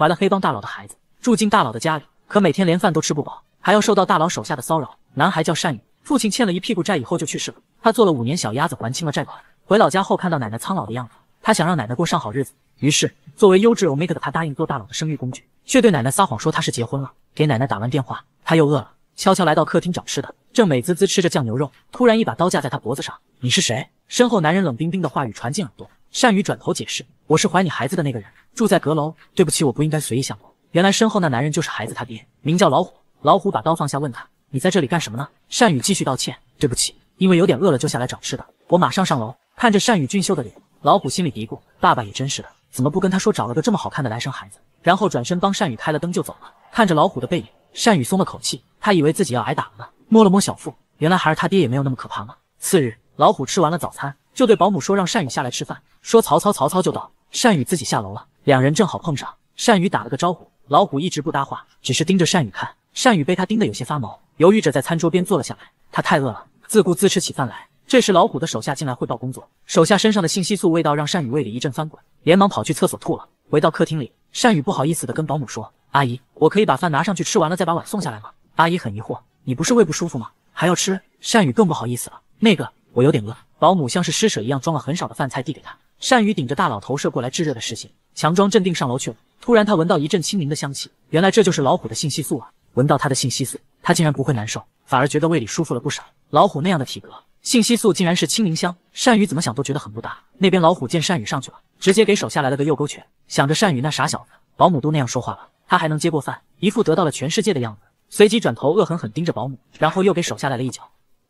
怀了黑帮大佬的孩子，住进大佬的家里，可每天连饭都吃不饱，还要受到大佬手下的骚扰。男孩叫善宇，父亲欠了一屁股债以后就去世了。他做了五年小鸭子，还清了债款。回老家后，看到奶奶苍老的样子，他想让奶奶过上好日子。于是，作为优质 Omega 的他答应做大佬的生育工具，却对奶奶撒谎说他是结婚了。给奶奶打完电话，他又饿了，悄悄来到客厅找吃的。正美滋滋吃着酱牛肉，突然一把刀架在他脖子上。你是谁？身后男人冷冰冰的话语传进耳朵。善宇转头解释：“我是怀你孩子的那个人。”住在阁楼，对不起，我不应该随意下楼。原来身后那男人就是孩子他爹，名叫老虎。老虎把刀放下，问他：“你在这里干什么呢？”单宇继续道歉：“对不起，因为有点饿了，就下来找吃的。我马上上楼。”看着单宇俊秀的脸，老虎心里嘀咕：“爸爸也真是的，怎么不跟他说找了个这么好看的来生孩子？”然后转身帮单宇开了灯就走了。看着老虎的背影，单宇松了口气，他以为自己要挨打了呢。摸了摸小腹，原来孩儿他爹也没有那么可怕吗？次日，老虎吃完了早餐，就对保姆说让单宇下来吃饭。说曹操，曹操就到。善宇自己下楼了，两人正好碰上。善宇打了个招呼，老虎一直不搭话，只是盯着善宇看。善宇被他盯得有些发毛，犹豫着在餐桌边坐了下来。他太饿了，自顾自吃起饭来。这时老虎的手下进来汇报工作，手下身上的信息素味道让善宇胃里一阵翻滚，连忙跑去厕所吐了。回到客厅里，善宇不好意思地跟保姆说：“阿姨，我可以把饭拿上去吃完了再把碗送下来吗？”阿姨很疑惑：“你不是胃不舒服吗？还要吃？”善宇更不好意思了：“那个，我有点饿。”保姆像是施舍一样装了很少的饭菜递给他。善宇顶着大老头射过来炙热的视线，强装镇定上楼去了。突然，他闻到一阵清明的香气，原来这就是老虎的信息素啊！闻到他的信息素，他竟然不会难受，反而觉得胃里舒服了不少。老虎那样的体格，信息素竟然是清明香。善宇怎么想都觉得很不搭。那边老虎见善宇上去了，直接给手下来了个右勾拳。想着善宇那傻小子，保姆都那样说话了，他还能接过饭，一副得到了全世界的样子。随即转头恶狠狠盯着保姆，然后又给手下来了一脚。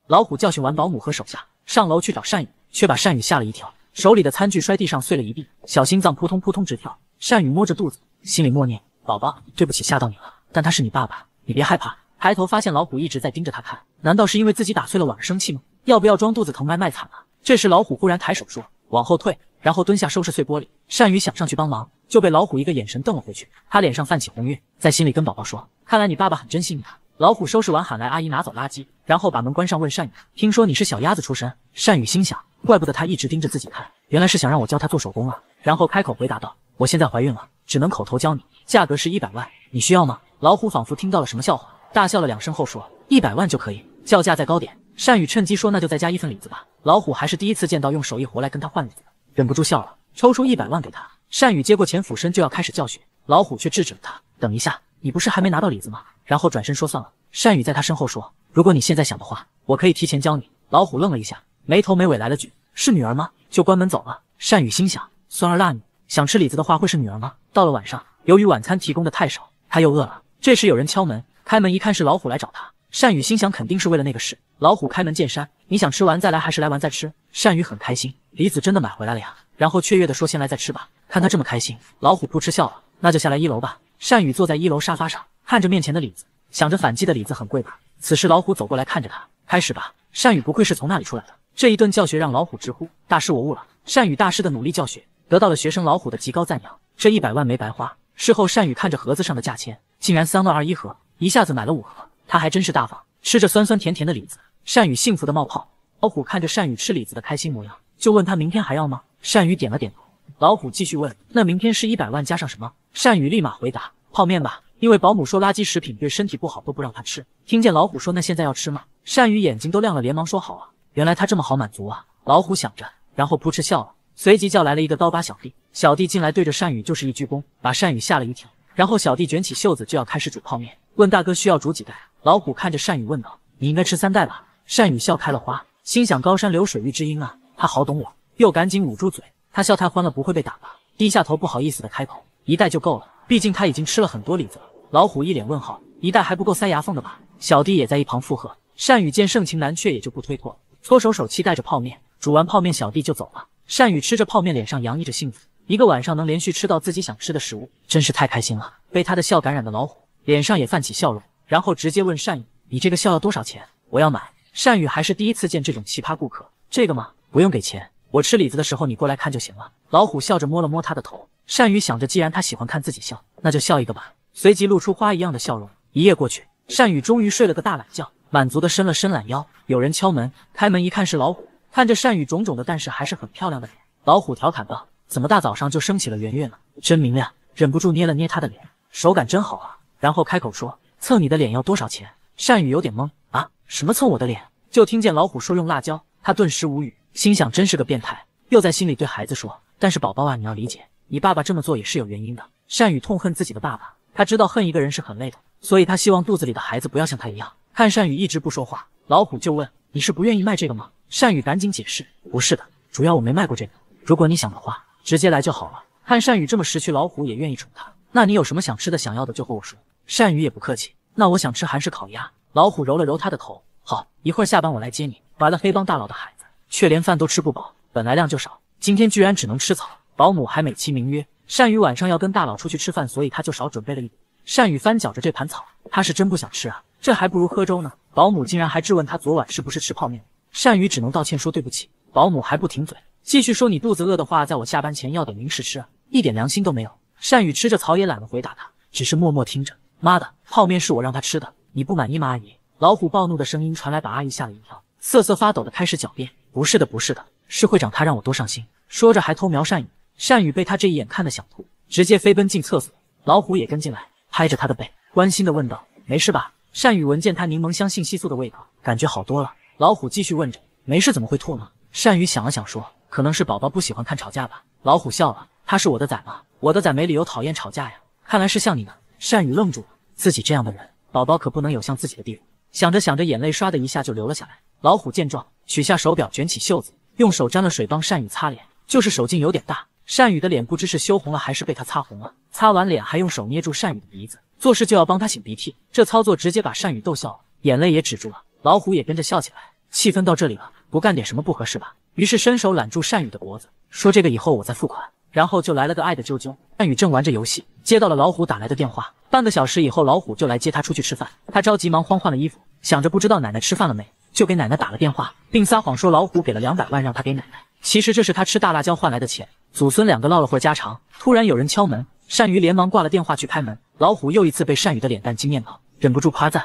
老虎教训完保姆和手下，上楼去找善宇，却把善宇吓了一跳。手里的餐具摔地上碎了一地，小心脏扑通扑通直跳。善宇摸着肚子，心里默念：宝宝，对不起，吓到你了。但他是你爸爸，你别害怕。抬头发现老虎一直在盯着他看，难道是因为自己打碎了碗而生气吗？要不要装肚子疼卖卖惨了？这时老虎忽然抬手说：往后退。然后蹲下收拾碎玻璃。善宇想上去帮忙，就被老虎一个眼神瞪了回去。他脸上泛起红晕，在心里跟宝宝说：看来你爸爸很珍惜你啊。老虎收拾完，喊来阿姨拿走垃圾，然后把门关上，问善宇：“听说你是小鸭子出身？”善宇心想，怪不得他一直盯着自己看，原来是想让我教他做手工啊。然后开口回答道：“我现在怀孕了，只能口头教你，价格是一百万，你需要吗？”老虎仿佛听到了什么笑话，大笑了两声后说：“一百万就可以，叫价再高点。”善宇趁机说：“那就再加一份里子吧。”老虎还是第一次见到用手艺活来跟他换里子，忍不住笑了，抽出一百万给他。善宇接过钱，俯身就要开始教训老虎却制止了他：“等一下，你不是还没拿到里子吗？”然后转身说：“算了。”善宇在他身后说：“如果你现在想的话，我可以提前教你。”老虎愣了一下，没头没尾来了句：“是女儿吗？”就关门走了。善宇心想：“孙儿辣女，想吃李子的话会是女儿吗？”到了晚上，由于晚餐提供的太少，他又饿了。这时有人敲门，开门一看是老虎来找他。善宇心想：“肯定是为了那个事。”老虎开门见山：“你想吃完再来，还是来完再吃？”善宇很开心：“李子真的买回来了呀！”然后雀跃地说：“先来再吃吧。”看他这么开心，老虎扑哧笑了：“那就下来一楼吧。”善宇坐在一楼沙发上。看着面前的李子，想着反击的李子很贵吧。此时老虎走过来看着他，开始吧。单宇不愧是从那里出来的，这一顿教学让老虎直呼大师，我悟了。单宇大师的努力教学得到了学生老虎的极高赞扬。这一百万没白花。事后单宇看着盒子上的价钱，竟然三万二一盒，一下子买了五盒，他还真是大方。吃着酸酸甜甜的李子，单宇幸福的冒泡。老虎看着单宇吃李子的开心模样，就问他明天还要吗？单宇点了点头。老虎继续问，那明天是一百万加上什么？单宇立马回答，泡面吧。因为保姆说垃圾食品对身体不好，都不让他吃。听见老虎说那现在要吃吗？善宇眼睛都亮了，连忙说好啊！原来他这么好满足啊！老虎想着，然后扑哧笑了，随即叫来了一个刀疤小弟。小弟进来对着善宇就是一鞠躬，把善宇吓了一跳。然后小弟卷起袖子就要开始煮泡面，问大哥需要煮几袋？老虎看着善宇问道：“你应该吃三袋吧？”善宇笑开了花，心想高山流水遇知音啊！他好懂我，又赶紧捂住嘴，他笑太欢了，不会被打吧？低下头不好意思的开口：“一袋就够了，毕竟他已经吃了很多李子。”了。老虎一脸问号，一袋还不够塞牙缝的吧？小弟也在一旁附和。善宇见盛情难却，也就不推脱，搓手手期待着泡面。煮完泡面，小弟就走了。善宇吃着泡面，脸上洋溢着幸福。一个晚上能连续吃到自己想吃的食物，真是太开心了。被他的笑感染的老虎，脸上也泛起笑容，然后直接问善宇：“你这个笑要多少钱？我要买。”善宇还是第一次见这种奇葩顾客。这个吗？不用给钱，我吃李子的时候你过来看就行了。老虎笑着摸了摸他的头。善宇想着，既然他喜欢看自己笑，那就笑一个吧。随即露出花一样的笑容。一夜过去，善宇终于睡了个大懒觉，满足的伸了伸懒腰。有人敲门，开门一看是老虎。看着善宇肿肿的，但是还是很漂亮的脸，老虎调侃道：“怎么大早上就升起了圆月呢？真明亮。”忍不住捏了捏他的脸，手感真好啊。然后开口说：“蹭你的脸要多少钱？”善宇有点懵：“啊？什么蹭我的脸？”就听见老虎说用辣椒。他顿时无语，心想真是个变态。又在心里对孩子说：“但是宝宝啊，你要理解，你爸爸这么做也是有原因的。”善宇痛恨自己的爸爸。他知道恨一个人是很累的，所以他希望肚子里的孩子不要像他一样。看善宇一直不说话，老虎就问：“你是不愿意卖这个吗？”善宇赶紧解释：“不是的，主要我没卖过这个。如果你想的话，直接来就好了。”看善宇这么识趣，老虎也愿意宠他。那你有什么想吃的、想要的，就和我说。善宇也不客气，那我想吃韩式烤鸭。老虎揉了揉他的头：“好，一会儿下班我来接你。”怀了黑帮大佬的孩子，却连饭都吃不饱，本来量就少，今天居然只能吃草。保姆还美其名曰。善宇晚上要跟大佬出去吃饭，所以他就少准备了一点。善宇翻搅着这盘草，他是真不想吃啊，这还不如喝粥呢。保姆竟然还质问他昨晚是不是吃泡面，善宇只能道歉说对不起。保姆还不停嘴，继续说你肚子饿的话，在我下班前要点零食吃，啊，一点良心都没有。善宇吃着草也懒得回答他，只是默默听着。妈的，泡面是我让他吃的，你不满意吗？阿姨，老虎暴怒的声音传来，把阿姨吓了一跳，瑟瑟发抖的开始狡辩：“不是的，不是的，是会长他让我多上心。”说着还偷瞄善宇。善宇被他这一眼看得想吐，直接飞奔进厕所。老虎也跟进来，拍着他的背，关心地问道：“没事吧？”善宇闻见他柠檬香信息素的味道，感觉好多了。老虎继续问着：“没事怎么会吐呢？”善宇想了想说：“可能是宝宝不喜欢看吵架吧。”老虎笑了：“他是我的崽吗？我的崽没理由讨厌吵架呀。看来是像你呢。”善宇愣住了，自己这样的人，宝宝可不能有像自己的地方。想着想着，眼泪唰的一下就流了下来。老虎见状，取下手表，卷起袖子，用手沾了水帮善宇擦脸，就是手劲有点大。单宇的脸不知是羞红了还是被他擦红了，擦完脸还用手捏住单宇的鼻子，做事就要帮他擤鼻涕，这操作直接把单宇逗笑了，眼泪也止住了。老虎也跟着笑起来，气氛到这里了，不干点什么不合适吧？于是伸手揽住单宇的脖子，说：“这个以后我再付款。”然后就来了个爱的啾啾。单宇正玩着游戏，接到了老虎打来的电话，半个小时以后老虎就来接他出去吃饭。他着急忙慌换了衣服，想着不知道奶奶吃饭了没，就给奶奶打了电话，并撒谎说老虎给了两百万让他给奶奶。其实这是他吃大辣椒换来的钱。祖孙两个唠了会家常，突然有人敲门，单于连忙挂了电话去开门。老虎又一次被善宇的脸蛋惊艳到，忍不住夸赞：“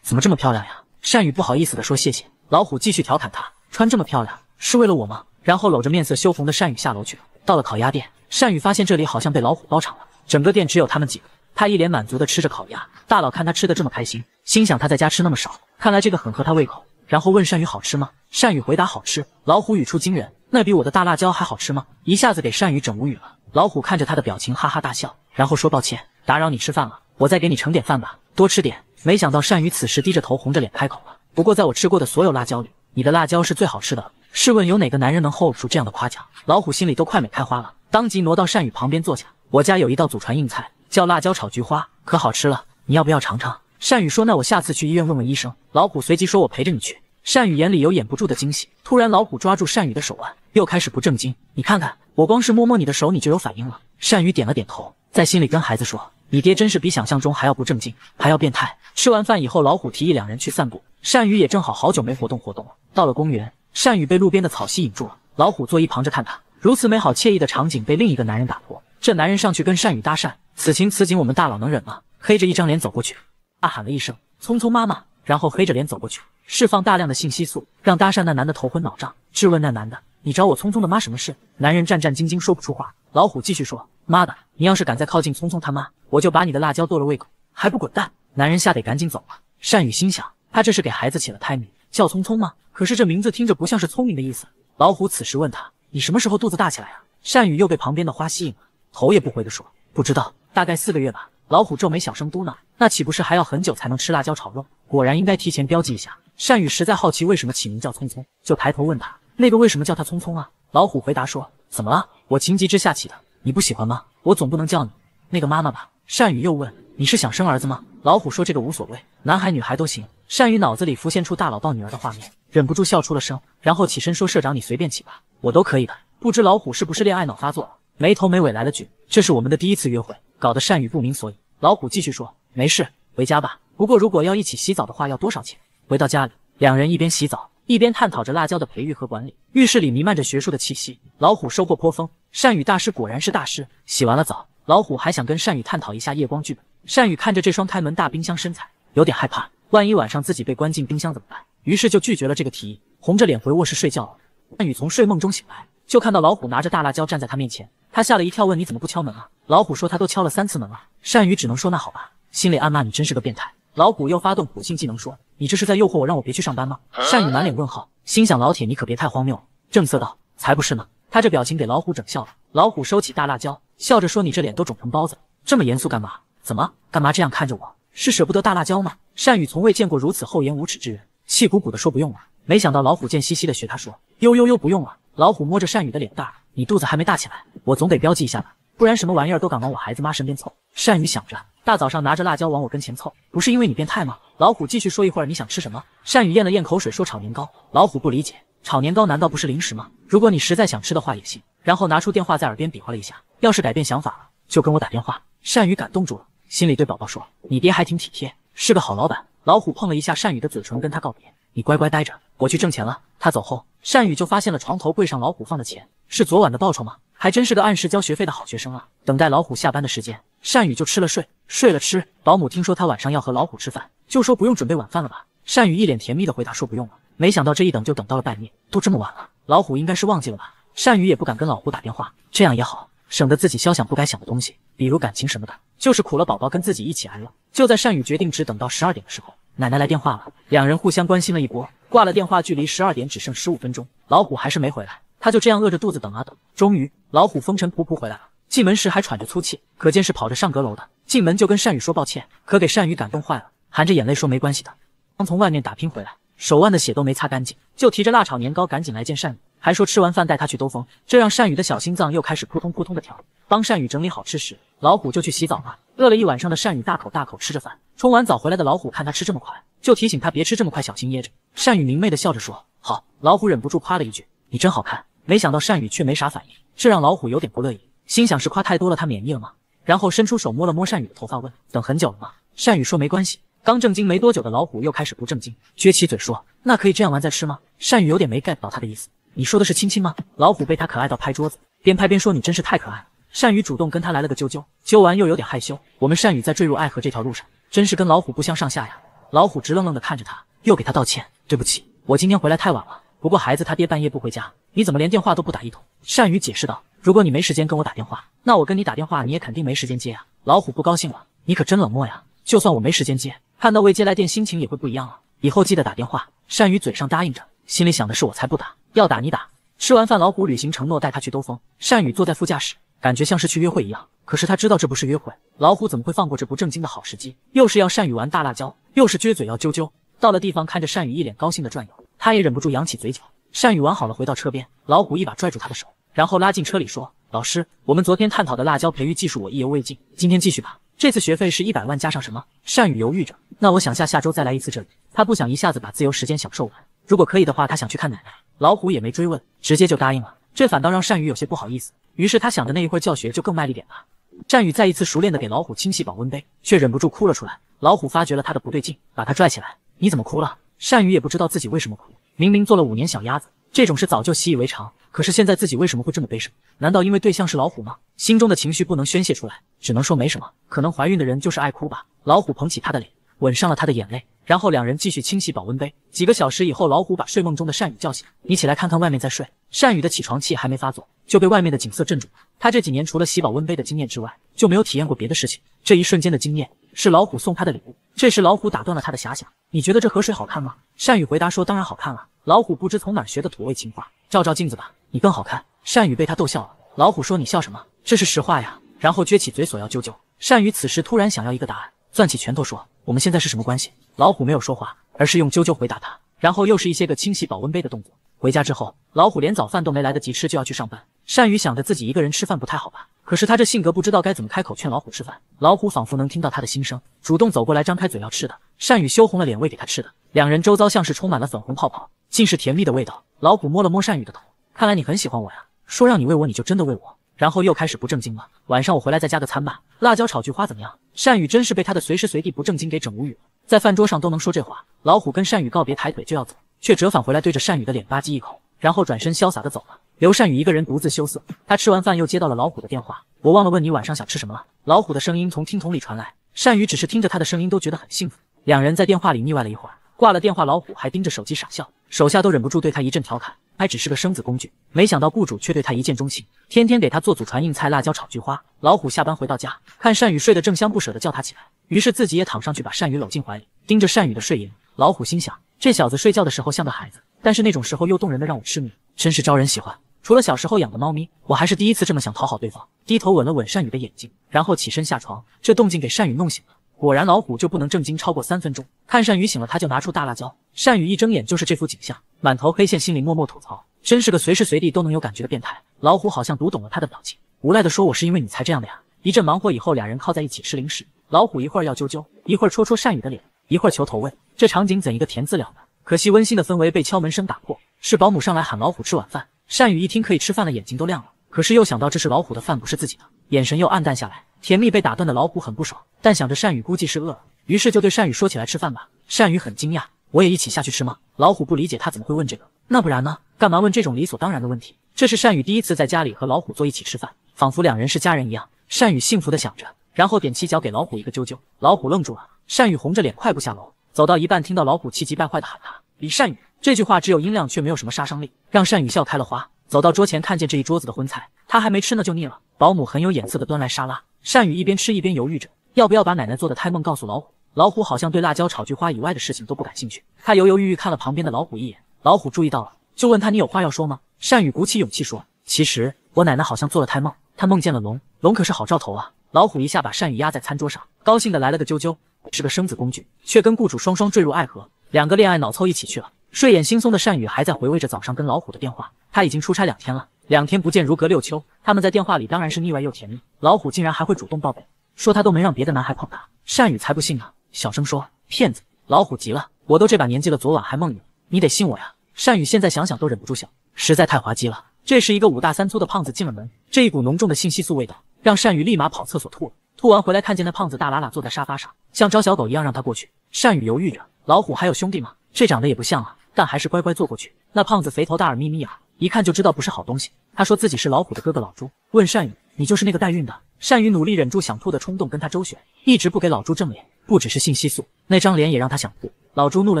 怎么这么漂亮呀？”善宇不好意思地说：“谢谢。”老虎继续调侃他：“穿这么漂亮是为了我吗？”然后搂着面色羞红的单于下楼去了。到了烤鸭店，善宇发现这里好像被老虎包场了，整个店只有他们几个。他一脸满足地吃着烤鸭。大佬看他吃的这么开心，心想他在家吃那么少，看来这个很合他胃口。然后问善宇好吃吗？善宇回答：“好吃。”老虎语出惊人。那比我的大辣椒还好吃吗？一下子给善宇整无语了。老虎看着他的表情，哈哈大笑，然后说：“抱歉，打扰你吃饭了，我再给你盛点饭吧，多吃点。”没想到善宇此时低着头，红着脸开口了：“不过在我吃过的所有辣椒里，你的辣椒是最好吃的了。试问有哪个男人能 hold 住这样的夸奖？”老虎心里都快美开花了，当即挪到善宇旁边坐下。我家有一道祖传硬菜，叫辣椒炒菊花，可好吃了，你要不要尝尝？善宇说：“那我下次去医院问问医生。”老虎随即说：“我陪着你去。”善宇眼里有掩不住的惊喜，突然老虎抓住善宇的手腕，又开始不正经。你看看，我光是摸摸你的手，你就有反应了。善宇点了点头，在心里跟孩子说：“你爹真是比想象中还要不正经，还要变态。”吃完饭以后，老虎提议两人去散步。善宇也正好好久没活动活动了。到了公园，善宇被路边的草吸引住了，老虎坐一旁着看他。如此美好惬意的场景被另一个男人打破。这男人上去跟善宇搭讪，此情此景，我们大佬能忍吗？黑着一张脸走过去，大喊了一声：“聪聪妈妈！”然后黑着脸走过去。释放大量的信息素，让搭讪那男的头昏脑胀。质问那男的：“你找我聪聪的妈什么事？”男人战战兢兢说不出话。老虎继续说：“妈的，你要是敢再靠近聪聪他妈，我就把你的辣椒剁了喂狗，还不滚蛋！”男人吓得赶紧走了。单宇心想，他这是给孩子起了胎名叫聪聪吗？可是这名字听着不像是聪明的意思。老虎此时问他：“你什么时候肚子大起来啊？”单宇又被旁边的花吸引了，头也不回地说：“不知道，大概四个月吧。”老虎皱眉小声嘟囔：“那岂不是还要很久才能吃辣椒炒肉？果然应该提前标记一下。”单宇实在好奇为什么起名叫匆匆，就抬头问他：“那个为什么叫他匆匆啊？”老虎回答说：“怎么了？我情急之下起的，你不喜欢吗？我总不能叫你那个妈妈吧？”单宇又问：“你是想生儿子吗？”老虎说：“这个无所谓，男孩女孩都行。”单宇脑子里浮现出大佬抱女儿的画面，忍不住笑出了声，然后起身说：“社长，你随便起吧，我都可以的。”不知老虎是不是恋爱脑发作，了，没头没尾来了句：“这是我们的第一次约会。”搞得单宇不明所以。老虎继续说：“没事，回家吧。不过如果要一起洗澡的话，要多少钱？”回到家里，两人一边洗澡一边探讨着辣椒的培育和管理，浴室里弥漫着学术的气息。老虎收获颇丰，善宇大师果然是大师。洗完了澡，老虎还想跟善宇探讨一下夜光剧本。善宇看着这双开门大冰箱身材，有点害怕，万一晚上自己被关进冰箱怎么办？于是就拒绝了这个提议，红着脸回卧室睡觉了。善宇从睡梦中醒来，就看到老虎拿着大辣椒站在他面前，他吓了一跳，问你怎么不敲门啊？老虎说他都敲了三次门了。善宇只能说那好吧，心里暗骂你真是个变态。老虎又发动普信技能说：“你这是在诱惑我，让我别去上班吗？”善宇满脸问号，心想：“老铁，你可别太荒谬。”正色道：“才不是呢！”他这表情给老虎整笑了。老虎收起大辣椒，笑着说：“你这脸都肿成包子，这么严肃干嘛？怎么干嘛这样看着我？是舍不得大辣椒吗？”善宇从未见过如此厚颜无耻之人，气鼓鼓的说：“不用了。”没想到老虎贱兮兮的学他说：“呦呦呦，不用了。”老虎摸着善宇的脸蛋：“你肚子还没大起来，我总得标记一下吧，不然什么玩意儿都敢往我孩子妈身边凑。”善宇想着。大早上拿着辣椒往我跟前凑，不是因为你变态吗？老虎继续说。一会儿你想吃什么？善宇咽了咽口水说：“炒年糕。”老虎不理解：“炒年糕难道不是零食吗？如果你实在想吃的话也行。”然后拿出电话在耳边比划了一下：“要是改变想法了，就跟我打电话。”善宇感动住了，心里对宝宝说：“你爹还挺体贴，是个好老板。”老虎碰了一下善宇的嘴唇，跟他告别：“你乖乖待着，我去挣钱了。”他走后，善宇就发现了床头柜上老虎放的钱，是昨晚的报酬吗？还真是个按时交学费的好学生啊！等待老虎下班的时间。单宇就吃了睡，睡了吃。保姆听说他晚上要和老虎吃饭，就说不用准备晚饭了吧。单宇一脸甜蜜的回答说不用了。没想到这一等就等到了半夜，都这么晚了，老虎应该是忘记了吧。单宇也不敢跟老虎打电话，这样也好，省得自己消想不该想的东西，比如感情什么的。就是苦了宝宝跟自己一起挨了。就在单宇决定只等到十二点的时候，奶奶来电话了，两人互相关心了一波，挂了电话，距离十二点只剩十五分钟，老虎还是没回来，他就这样饿着肚子等啊等，终于老虎风尘仆仆回来了。进门时还喘着粗气，可见是跑着上阁楼的。进门就跟善宇说抱歉，可给善宇感动坏了，含着眼泪说没关系的。刚从外面打拼回来，手腕的血都没擦干净，就提着辣炒年糕赶紧来见善宇，还说吃完饭带他去兜风。这让善宇的小心脏又开始扑通扑通的跳。帮善宇整理好吃时，老虎就去洗澡了。饿了一晚上的善宇大口大口吃着饭，冲完澡回来的老虎看他吃这么快，就提醒他别吃这么快，小心噎着。善宇明媚的笑着说好，老虎忍不住夸了一句你真好看。没想到善宇却没啥反应，这让老虎有点不乐意。心想是夸太多了，他免疫了吗？然后伸出手摸了摸善宇的头发，问：“等很久了吗？”善宇说：“没关系。”刚正经没多久的老虎又开始不正经，撅起嘴说：“那可以这样玩再吃吗？”善宇有点没 get 到他的意思：“你说的是亲亲吗？”老虎被他可爱到拍桌子，边拍边说：“你真是太可爱。”了。”善宇主动跟他来了个啾啾，啾完又有点害羞。我们善宇在坠入爱河这条路上，真是跟老虎不相上下呀。老虎直愣愣的看着他，又给他道歉：“对不起，我今天回来太晚了。不过孩子他爹半夜不回家，你怎么连电话都不打一通？”善宇解释道。如果你没时间跟我打电话，那我跟你打电话你也肯定没时间接啊！老虎不高兴了，你可真冷漠呀！就算我没时间接，看到未接来电，心情也会不一样啊！以后记得打电话。善宇嘴上答应着，心里想的是我才不打，要打你打。吃完饭，老虎履行承诺，带他去兜风。善宇坐在副驾驶，感觉像是去约会一样，可是他知道这不是约会。老虎怎么会放过这不正经的好时机？又是要善宇玩大辣椒，又是撅嘴要啾啾。到了地方，看着善宇一脸高兴的转悠，他也忍不住扬起嘴角。善宇玩好了，回到车边，老虎一把拽住他的手。然后拉进车里说：“老师，我们昨天探讨的辣椒培育技术，我意犹未尽，今天继续吧。这次学费是一百万加上什么？”善宇犹豫着。那我想下下周再来一次这里，他不想一下子把自由时间享受完。如果可以的话，他想去看奶奶。老虎也没追问，直接就答应了。这反倒让善宇有些不好意思。于是他想着那一会儿教学就更卖力点吧。善宇再一次熟练的给老虎清洗保温杯，却忍不住哭了出来。老虎发觉了他的不对劲，把他拽起来：“你怎么哭了？”善宇也不知道自己为什么哭，明明做了五年小鸭子。这种事早就习以为常，可是现在自己为什么会这么悲伤？难道因为对象是老虎吗？心中的情绪不能宣泄出来，只能说没什么。可能怀孕的人就是爱哭吧。老虎捧起她的脸，吻上了她的眼泪，然后两人继续清洗保温杯。几个小时以后，老虎把睡梦中的善宇叫醒：“你起来看看外面在睡。”善宇的起床气还没发作，就被外面的景色镇住了。他这几年除了洗保温杯的经验之外，就没有体验过别的事情。这一瞬间的经验是老虎送他的礼物。这时老虎打断了他的遐想：“你觉得这河水好看吗？”善宇回答说：“当然好看了。”老虎不知从哪学的土味情话，照照镜子吧，你更好看。善宇被他逗笑了。老虎说：“你笑什么？这是实话呀。”然后撅起嘴索要啾啾。善宇此时突然想要一个答案，攥起拳头说：“我们现在是什么关系？”老虎没有说话，而是用啾啾回答他。然后又是一些个清洗保温杯的动作。回家之后，老虎连早饭都没来得及吃，就要去上班。善宇想着自己一个人吃饭不太好吧，可是他这性格不知道该怎么开口劝老虎吃饭。老虎仿佛能听到他的心声，主动走过来张开嘴要吃的。善宇羞红了脸，喂给他吃的。两人周遭像是充满了粉红泡泡。竟是甜蜜的味道。老虎摸了摸善宇的头，看来你很喜欢我呀。说让你喂我，你就真的喂我。然后又开始不正经了。晚上我回来再加个餐吧，辣椒炒菊花怎么样？善宇真是被他的随时随地不正经给整无语了，在饭桌上都能说这话。老虎跟善宇告别，抬腿就要走，却折返回来，对着善宇的脸吧唧一口，然后转身潇洒地走了。刘善宇一个人独自羞涩。他吃完饭又接到了老虎的电话，我忘了问你晚上想吃什么了。老虎的声音从听筒里传来，善宇只是听着他的声音都觉得很幸福。两人在电话里腻歪了一会儿。挂了电话，老虎还盯着手机傻笑，手下都忍不住对他一阵调侃，还只是个生子工具，没想到雇主却对他一见钟情，天天给他做祖传硬菜辣椒炒菊花。老虎下班回到家，看善宇睡得正香，不舍得叫他起来，于是自己也躺上去，把善宇搂进怀里，盯着善宇的睡颜，老虎心想，这小子睡觉的时候像个孩子，但是那种时候又动人的让我痴迷，真是招人喜欢。除了小时候养的猫咪，我还是第一次这么想讨好对方，低头吻了吻善宇的眼睛，然后起身下床，这动静给善宇弄醒了。果然老虎就不能正经超过三分钟。看善宇醒了，他就拿出大辣椒。善宇一睁眼就是这幅景象，满头黑线，心里默默吐槽：真是个随时随地都能有感觉的变态。老虎好像读懂了他的表情，无赖的说：“我是因为你才这样的呀。”一阵忙活以后，俩人靠在一起吃零食。老虎一会儿要啾啾，一会儿戳戳善宇的脸，一会儿求头喂，这场景怎一个甜字了得？可惜温馨的氛围被敲门声打破，是保姆上来喊老虎吃晚饭。善宇一听可以吃饭了，眼睛都亮了。可是又想到这是老虎的饭，不是自己的，眼神又暗淡下来。甜蜜被打断的老虎很不爽，但想着善宇估计是饿了，于是就对善宇说：“起来吃饭吧。”善宇很惊讶：“我也一起下去吃吗？”老虎不理解他怎么会问这个，那不然呢？干嘛问这种理所当然的问题？这是善宇第一次在家里和老虎坐一起吃饭，仿佛两人是家人一样。善宇幸福的想着，然后踮起脚给老虎一个啾啾。老虎愣住了。善宇红着脸快步下楼，走到一半听到老虎气急败坏的喊他：“李善宇！”这句话只有音量，却没有什么杀伤力，让善宇笑开了花。走到桌前，看见这一桌子的荤菜，他还没吃呢就腻了。保姆很有眼色的端来沙拉。单宇一边吃一边犹豫着要不要把奶奶做的胎梦告诉老虎。老虎好像对辣椒炒菊花以外的事情都不感兴趣。他犹犹豫豫看了旁边的老虎一眼，老虎注意到了，就问他：“你有话要说吗？”单宇鼓起勇气说：“其实我奶奶好像做了胎梦，她梦见了龙，龙可是好兆头啊！”老虎一下把单宇压在餐桌上，高兴的来了个啾啾，是个生子工具，却跟雇主双双坠入爱河，两个恋爱脑凑一起去了。睡眼惺忪的单宇还在回味着早上跟老虎的电话，他已经出差两天了。两天不见如隔六秋，他们在电话里当然是腻歪又甜蜜。老虎竟然还会主动抱备，说他都没让别的男孩碰他。单宇才不信啊，小声说骗子。老虎急了，我都这把年纪了，昨晚还梦你，你得信我呀。单宇现在想想都忍不住笑，实在太滑稽了。这时一个五大三粗的胖子进了门，这一股浓重的信息素味道，让单宇立马跑厕所吐了。吐完回来，看见那胖子大拉拉坐在沙发上，像招小狗一样让他过去。单宇犹豫着，老虎还有兄弟吗？这长得也不像啊，但还是乖乖坐过去。那胖子肥头大耳，眯眯眼。一看就知道不是好东西。他说自己是老虎的哥哥老朱，问善宇：“你就是那个代孕的？”善宇努力忍住想吐的冲动，跟他周旋，一直不给老朱正脸。不只是信息素，那张脸也让他想吐。老朱怒了，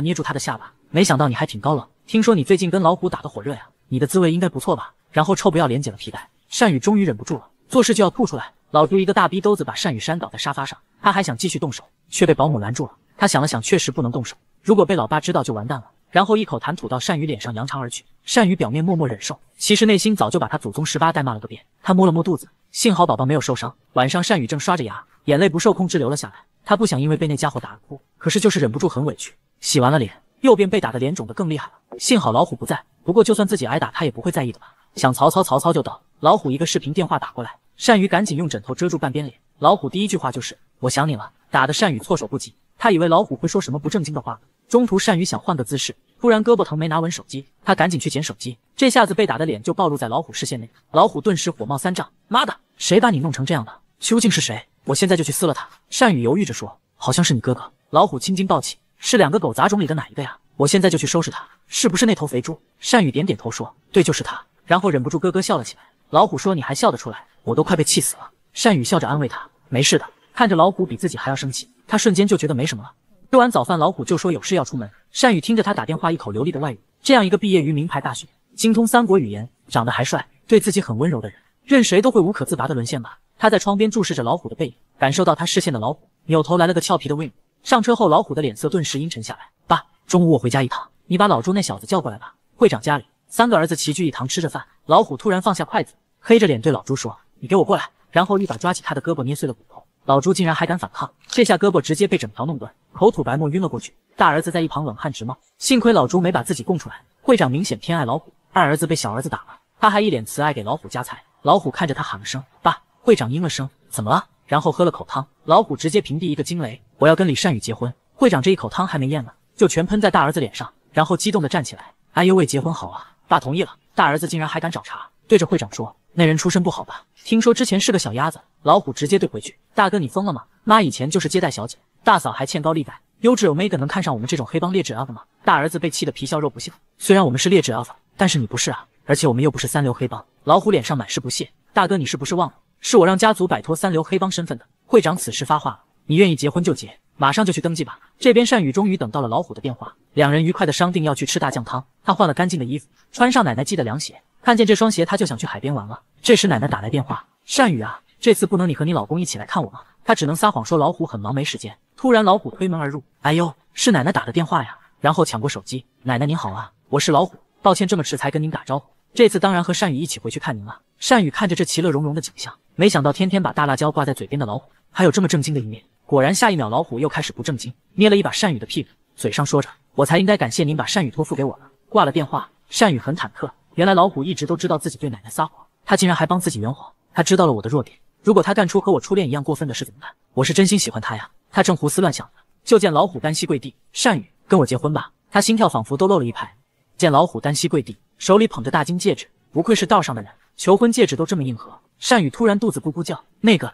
捏住他的下巴。没想到你还挺高冷，听说你最近跟老虎打得火热呀，你的滋味应该不错吧？然后臭不要脸解了皮带。善宇终于忍不住了，做事就要吐出来。老朱一个大逼兜子把善宇扇倒在沙发上，他还想继续动手，却被保姆拦住了。他想了想，确实不能动手，如果被老爸知道就完蛋了。然后一口痰吐到善宇脸上，扬长而去。善宇表面默默忍受，其实内心早就把他祖宗十八代骂了个遍。他摸了摸肚子，幸好宝宝没有受伤。晚上，善宇正刷着牙，眼泪不受控制流了下来。他不想因为被那家伙打哭，可是就是忍不住，很委屈。洗完了脸，右边被打的脸肿得更厉害了。幸好老虎不在，不过就算自己挨打，他也不会在意的吧？想曹操，曹操就到。老虎一个视频电话打过来，善宇赶紧用枕头遮住半边脸。老虎第一句话就是：“我想你了。”打的善宇措手不及，他以为老虎会说什么不正经的话。中途，善宇想换个姿势，突然胳膊疼，没拿稳手机，他赶紧去捡手机，这下子被打的脸就暴露在老虎视线内，老虎顿时火冒三丈：“妈的，谁把你弄成这样的？究竟是谁？我现在就去撕了他！”善宇犹豫着说：“好像是你哥哥。”老虎青筋暴起：“是两个狗杂种里的哪一个呀？我现在就去收拾他，是不是那头肥猪？”善宇点点头说：“对，就是他。”然后忍不住咯咯笑了起来。老虎说：“你还笑得出来？我都快被气死了。”善宇笑着安慰他：“没事的。”看着老虎比自己还要生气，他瞬间就觉得没什么了。吃完早饭，老虎就说有事要出门。善宇听着他打电话，一口流利的外语。这样一个毕业于名牌大学，精通三国语言，长得还帅，对自己很温柔的人，任谁都会无可自拔的沦陷吧。他在窗边注视着老虎的背影，感受到他视线的老虎，扭头来了个俏皮的 wink。上车后，老虎的脸色顿时阴沉下来。爸，中午我回家一趟，你把老朱那小子叫过来吧。会长家里，三个儿子齐聚一堂吃着饭，老虎突然放下筷子，黑着脸对老朱说：“你给我过来！”然后一把抓起他的胳膊，捏碎了骨头。老朱竟然还敢反抗，这下胳膊直接被整条弄断，口吐白沫晕了过去。大儿子在一旁冷汗直冒，幸亏老朱没把自己供出来。会长明显偏爱老虎，二儿子被小儿子打了，他还一脸慈爱给老虎夹菜。老虎看着他喊了声“爸”，会长应了声“怎么了”，然后喝了口汤。老虎直接平地一个惊雷：“我要跟李善宇结婚！”会长这一口汤还没咽呢，就全喷在大儿子脸上，然后激动的站起来：“哎呦喂，结婚好啊，爸同意了。”大儿子竟然还敢找茬，对着会长说。那人出身不好吧？听说之前是个小鸭子。老虎直接怼回去：“大哥，你疯了吗？妈以前就是接待小姐，大嫂还欠高利贷。优质 Omega 能看上我们这种黑帮劣质 Alpha 吗？”大儿子被气得皮笑肉不笑：“虽然我们是劣质 Alpha，但是你不是啊，而且我们又不是三流黑帮。”老虎脸上满是不屑：“大哥，你是不是忘了，是我让家族摆脱三流黑帮身份的？”会长此时发话了：“你愿意结婚就结，马上就去登记吧。”这边善宇终于等到了老虎的电话，两人愉快的商定要去吃大酱汤。他换了干净的衣服，穿上奶奶寄的凉鞋。看见这双鞋，他就想去海边玩了。这时奶奶打来电话：“善宇啊，这次不能你和你老公一起来看我吗？”他只能撒谎说老虎很忙没时间。突然老虎推门而入：“哎呦，是奶奶打的电话呀！”然后抢过手机：“奶奶您好啊，我是老虎，抱歉这么迟才跟您打招呼。这次当然和善宇一起回去看您了。”善宇看着这其乐融融的景象，没想到天天把大辣椒挂在嘴边的老虎还有这么正经的一面。果然，下一秒老虎又开始不正经，捏了一把善宇的屁股，嘴上说着：“我才应该感谢您把善宇托付给我呢。”挂了电话，善宇很忐忑。原来老虎一直都知道自己对奶奶撒谎，他竟然还帮自己圆谎。他知道了我的弱点，如果他干出和我初恋一样过分的事怎么办？我是真心喜欢他呀。他正胡思乱想呢，就见老虎单膝跪地，善宇，跟我结婚吧。他心跳仿佛都漏了一拍。见老虎单膝跪地，手里捧着大金戒指，不愧是道上的人，求婚戒指都这么硬核。善宇突然肚子咕咕叫，那个，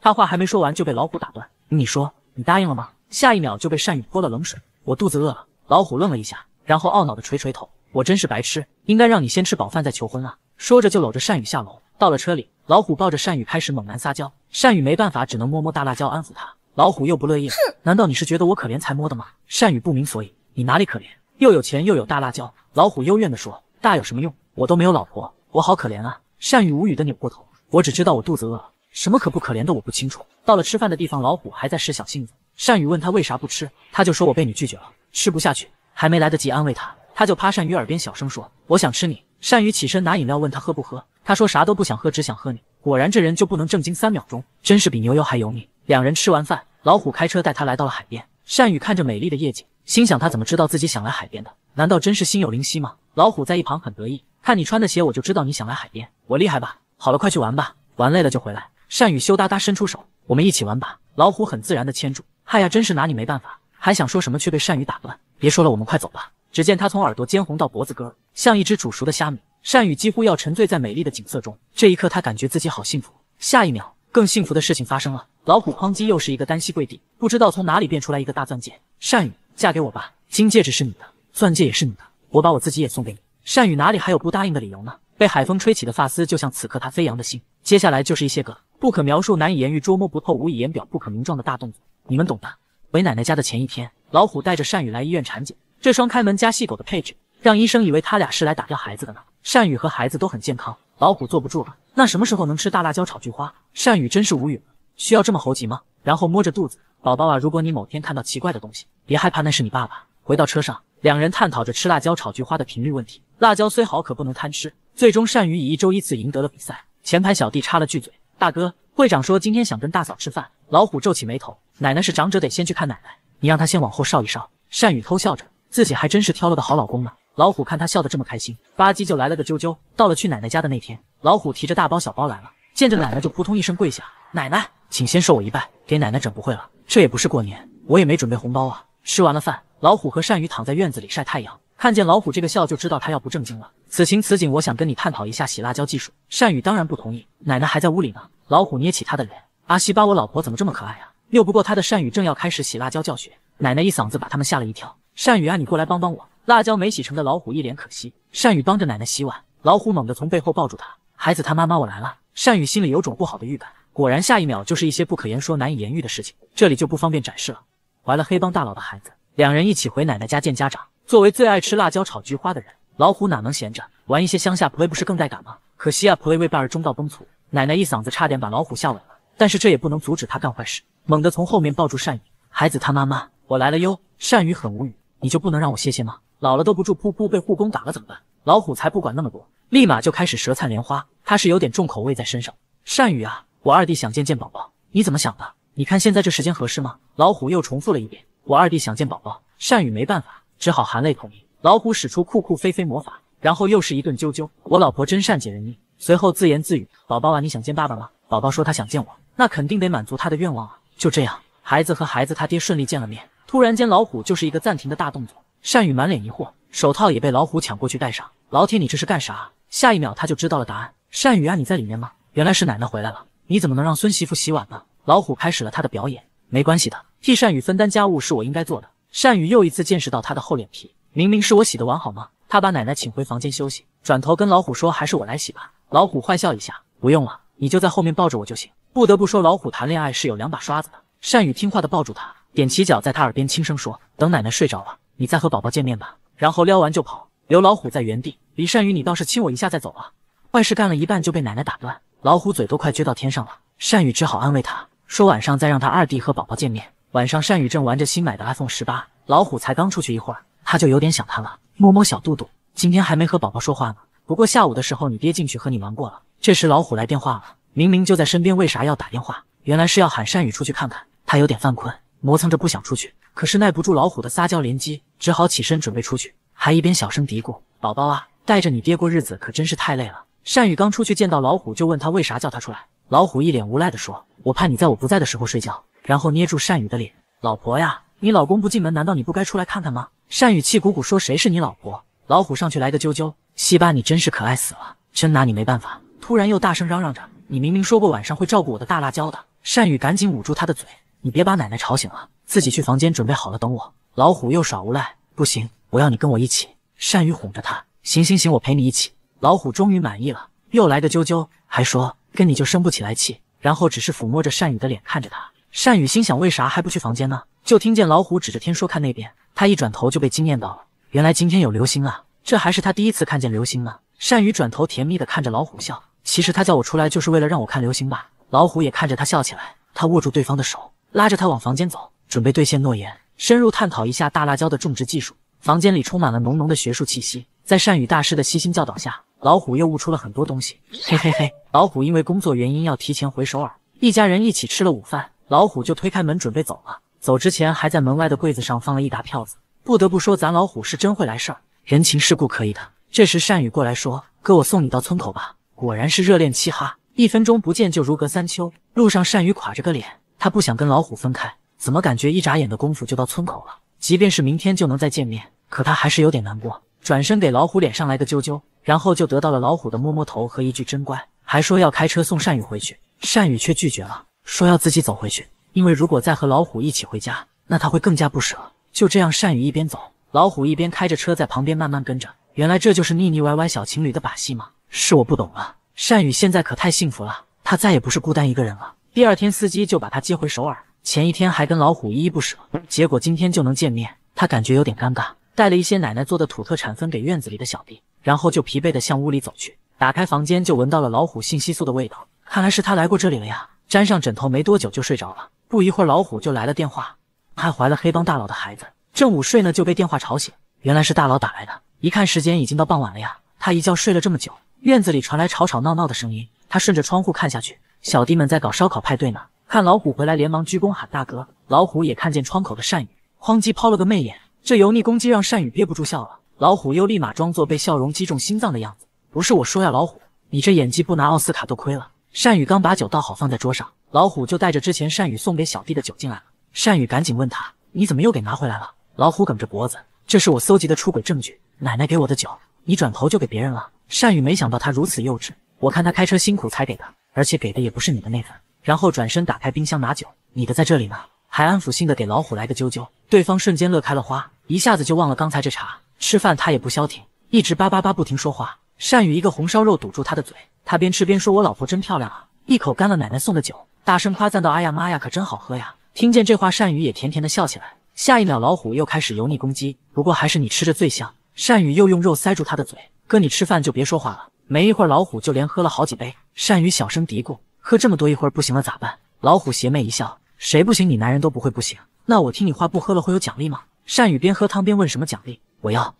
他话还没说完就被老虎打断。你说你答应了吗？下一秒就被善宇泼了冷水。我肚子饿了。老虎愣了一下，然后懊恼的垂垂头。我真是白痴，应该让你先吃饱饭再求婚啊！说着就搂着单宇下楼，到了车里，老虎抱着单宇开始猛男撒娇，单宇没办法，只能摸摸大辣椒安抚他。老虎又不乐意了，难道你是觉得我可怜才摸的吗？单宇不明所以，你哪里可怜？又有钱又有大辣椒。老虎幽怨地说，大有什么用？我都没有老婆，我好可怜啊！单宇无语的扭过头，我只知道我肚子饿，什么可不可怜的我不清楚。到了吃饭的地方，老虎还在使小性子，单宇问他为啥不吃，他就说我被你拒绝了，吃不下去。还没来得及安慰他。他就趴善宇耳边小声说：“我想吃你。”善宇起身拿饮料问他喝不喝，他说啥都不想喝，只想喝你。果然这人就不能正经三秒钟，真是比牛油还油腻。两人吃完饭，老虎开车带他来到了海边。善宇看着美丽的夜景，心想他怎么知道自己想来海边的？难道真是心有灵犀吗？老虎在一旁很得意，看你穿的鞋，我就知道你想来海边，我厉害吧？好了，快去玩吧，玩累了就回来。善宇羞答答伸出手，我们一起玩吧。老虎很自然的牵住。哎呀，真是拿你没办法，还想说什么却被善宇打断，别说了，我们快走吧。只见他从耳朵尖红到脖子根，像一只煮熟的虾米。善宇几乎要沉醉在美丽的景色中。这一刻，他感觉自己好幸福。下一秒，更幸福的事情发生了。老虎哐叽又是一个单膝跪地，不知道从哪里变出来一个大钻戒。善宇，嫁给我吧！金戒指是你的，钻戒也是你的，我把我自己也送给你。善宇哪里还有不答应的理由呢？被海风吹起的发丝，就像此刻他飞扬的心。接下来就是一些个不可描述、难以言喻、捉摸不透、无以言表、不可名状的大动作，你们懂的。回奶奶家的前一天，老虎带着善宇来医院产检。这双开门加细狗的配置，让医生以为他俩是来打掉孩子的呢。善宇和孩子都很健康。老虎坐不住了，那什么时候能吃大辣椒炒菊花？善宇真是无语了，需要这么猴急吗？然后摸着肚子，宝宝啊，如果你某天看到奇怪的东西，别害怕，那是你爸爸。回到车上，两人探讨着吃辣椒炒菊花的频率问题。辣椒虽好，可不能贪吃。最终，善宇以一周一次赢得了比赛。前排小弟插了句嘴，大哥，会长说今天想跟大嫂吃饭。老虎皱起眉头，奶奶是长者，得先去看奶奶，你让他先往后稍一稍。”善宇偷笑着。自己还真是挑了个好老公呢。老虎看他笑得这么开心，吧唧就来了个啾啾。到了去奶奶家的那天，老虎提着大包小包来了，见着奶奶就扑通一声跪下：“奶奶，请先受我一拜，给奶奶整不会了。这也不是过年，我也没准备红包啊。”吃完了饭，老虎和单宇躺在院子里晒太阳，看见老虎这个笑就知道他要不正经了。此情此景，我想跟你探讨一下洗辣椒技术。单宇当然不同意，奶奶还在屋里呢。老虎捏起他的脸：“阿西巴，我老婆怎么这么可爱啊？”拗不过他的单宇正要开始洗辣椒教学，奶奶一嗓子把他们吓了一跳。善宇啊，你过来帮帮我！辣椒没洗成的老虎一脸可惜。善宇帮着奶奶洗碗，老虎猛地从背后抱住他，孩子他妈妈我来了。善宇心里有种不好的预感，果然下一秒就是一些不可言说、难以言喻的事情，这里就不方便展示了。怀了黑帮大佬的孩子，两人一起回奶奶家见家长。作为最爱吃辣椒炒菊花的人，老虎哪能闲着？玩一些乡下 play 不是更带感吗？可惜啊，play 为半而中道崩殂。奶奶一嗓子差点把老虎吓萎了，但是这也不能阻止他干坏事，猛地从后面抱住善宇，孩子他妈妈我来了哟。善宇很无语。你就不能让我歇歇吗？老了兜不住，噗噗被护工打了怎么办？老虎才不管那么多，立马就开始舌灿莲花。他是有点重口味在身上。善宇啊，我二弟想见见宝宝，你怎么想的？你看现在这时间合适吗？老虎又重复了一遍。我二弟想见宝宝，善宇没办法，只好含泪同意。老虎使出酷酷飞飞魔法，然后又是一顿啾啾。我老婆真善解人意。随后自言自语：宝宝啊，你想见爸爸吗？宝宝说他想见我，那肯定得满足他的愿望啊。就这样，孩子和孩子他爹顺利见了面。突然间，老虎就是一个暂停的大动作。善宇满脸疑惑，手套也被老虎抢过去戴上。老铁，你这是干啥？下一秒他就知道了答案。善宇啊，你在里面吗？原来是奶奶回来了。你怎么能让孙媳妇洗碗呢？老虎开始了他的表演。没关系的，替善宇分担家务是我应该做的。善宇又一次见识到他的厚脸皮。明明是我洗的碗好吗？他把奶奶请回房间休息，转头跟老虎说：“还是我来洗吧。”老虎坏笑一下：“不用了，你就在后面抱着我就行。”不得不说，老虎谈恋爱是有两把刷子的。善宇听话的抱住他。踮起脚，在他耳边轻声说：“等奶奶睡着了，你再和宝宝见面吧。”然后撩完就跑。刘老虎在原地，李善宇，你倒是亲我一下再走啊！坏事干了一半就被奶奶打断，老虎嘴都快撅到天上了。善宇只好安慰他说：“晚上再让他二弟和宝宝见面。”晚上，善宇正玩着新买的 iPhone 十八，老虎才刚出去一会儿，他就有点想他了，摸摸小肚肚。今天还没和宝宝说话呢，不过下午的时候，你爹进去和你玩过了。这时老虎来电话了，明明就在身边，为啥要打电话？原来是要喊善宇出去看看，他有点犯困。磨蹭着不想出去，可是耐不住老虎的撒娇连击，只好起身准备出去，还一边小声嘀咕：“宝宝啊，带着你爹过日子可真是太累了。”单宇刚出去见到老虎，就问他为啥叫他出来。老虎一脸无赖地说：“我怕你在我不在的时候睡觉。”然后捏住单宇的脸：“老婆呀，你老公不进门，难道你不该出来看看吗？”单宇气鼓鼓说：“谁是你老婆？”老虎上去来个啾啾，西巴你真是可爱死了，真拿你没办法。突然又大声嚷嚷着：“你明明说过晚上会照顾我的大辣椒的。”单宇赶紧捂住他的嘴。你别把奶奶吵醒了，自己去房间准备好了等我。老虎又耍无赖，不行，我要你跟我一起。单宇哄着他，行行行，我陪你一起。老虎终于满意了，又来个啾啾，还说跟你就生不起来气。然后只是抚摸着单宇的脸看着他。单宇心想为啥还不去房间呢？就听见老虎指着天说看那边。他一转头就被惊艳到了，原来今天有流星啊，这还是他第一次看见流星呢。单宇转头甜蜜地看着老虎笑，其实他叫我出来就是为了让我看流星吧。老虎也看着他笑起来，他握住对方的手。拉着他往房间走，准备兑现诺言，深入探讨一下大辣椒的种植技术。房间里充满了浓浓的学术气息，在善宇大师的悉心教导下，老虎又悟出了很多东西。嘿嘿嘿，老虎因为工作原因要提前回首尔，一家人一起吃了午饭，老虎就推开门准备走了，走之前还在门外的柜子上放了一沓票子。不得不说，咱老虎是真会来事儿，人情世故可以的。这时善宇过来说：“哥，我送你到村口吧。”果然是热恋期哈，一分钟不见就如隔三秋。路上善宇垮着个脸。他不想跟老虎分开，怎么感觉一眨眼的功夫就到村口了？即便是明天就能再见面，可他还是有点难过。转身给老虎脸上来个啾啾，然后就得到了老虎的摸摸头和一句真乖，还说要开车送善宇回去。善宇却拒绝了，说要自己走回去，因为如果再和老虎一起回家，那他会更加不舍。就这样，善宇一边走，老虎一边开着车在旁边慢慢跟着。原来这就是腻腻歪歪小情侣的把戏吗？是我不懂了。善宇现在可太幸福了，他再也不是孤单一个人了。第二天，司机就把他接回首尔。前一天还跟老虎依依不舍，结果今天就能见面，他感觉有点尴尬。带了一些奶奶做的土特产分给院子里的小弟，然后就疲惫的向屋里走去。打开房间就闻到了老虎信息素的味道，看来是他来过这里了呀。粘上枕头没多久就睡着了。不一会儿，老虎就来了电话，还怀了黑帮大佬的孩子。正午睡呢，就被电话吵醒。原来是大佬打来的。一看时间已经到傍晚了呀。他一觉睡了这么久，院子里传来吵吵闹闹的声音。他顺着窗户看下去。小弟们在搞烧烤派对呢，看老虎回来，连忙鞠躬喊大哥。老虎也看见窗口的善宇，慌急抛了个媚眼，这油腻攻击让善宇憋不住笑了。老虎又立马装作被笑容击中心脏的样子。不是我说呀，老虎，你这演技不拿奥斯卡都亏了。善宇刚把酒倒好放在桌上，老虎就带着之前善宇送给小弟的酒进来了。善宇赶紧问他，你怎么又给拿回来了？老虎梗着脖子，这是我搜集的出轨证据。奶奶给我的酒，你转头就给别人了。善宇没想到他如此幼稚，我看他开车辛苦才给的。而且给的也不是你的那份，然后转身打开冰箱拿酒，你的在这里呢，还安抚性的给老虎来个啾啾，对方瞬间乐开了花，一下子就忘了刚才这茬。吃饭他也不消停，一直叭叭叭不停说话。善宇一个红烧肉堵住他的嘴，他边吃边说：“我老婆真漂亮啊！”一口干了奶奶送的酒，大声夸赞道：“哎呀妈呀，可真好喝呀！”听见这话，善宇也甜甜的笑起来。下一秒，老虎又开始油腻攻击，不过还是你吃着最香。善宇又用肉塞住他的嘴：“哥，你吃饭就别说话了。”没一会儿，老虎就连喝了好几杯。善于小声嘀咕：“喝这么多，一会儿不行了咋办？”老虎邪魅一笑：“谁不行？你男人都不会不行。那我听你话，不喝了，会有奖励吗？”善宇边喝汤边问：“什么奖励？我要。”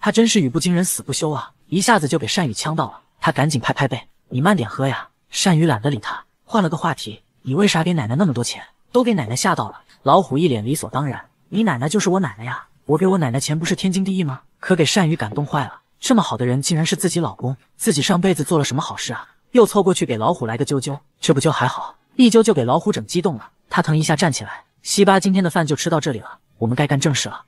他真是语不惊人死不休啊！一下子就给善宇呛到了，他赶紧拍拍背：“你慢点喝呀。”善宇懒得理他，换了个话题：“你为啥给奶奶那么多钱？都给奶奶吓到了。”老虎一脸理所当然：“你奶奶就是我奶奶呀，我给我奶奶钱不是天经地义吗？”可给善宇感动坏了。这么好的人竟然是自己老公，自己上辈子做了什么好事啊？又凑过去给老虎来个啾啾，这不就还好？一啾就给老虎整激动了，他腾一下站起来。西巴今天的饭就吃到这里了，我们该干正事了。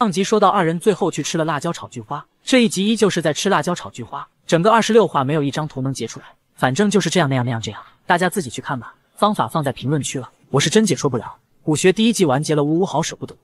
上集说到二人最后去吃了辣椒炒菊花，这一集依旧是在吃辣椒炒菊花，整个二十六话没有一张图能截出来，反正就是这样那样那样这样，大家自己去看吧，方法放在评论区了，我是真解说不了。武学第一季完结了，呜呜，好舍不得。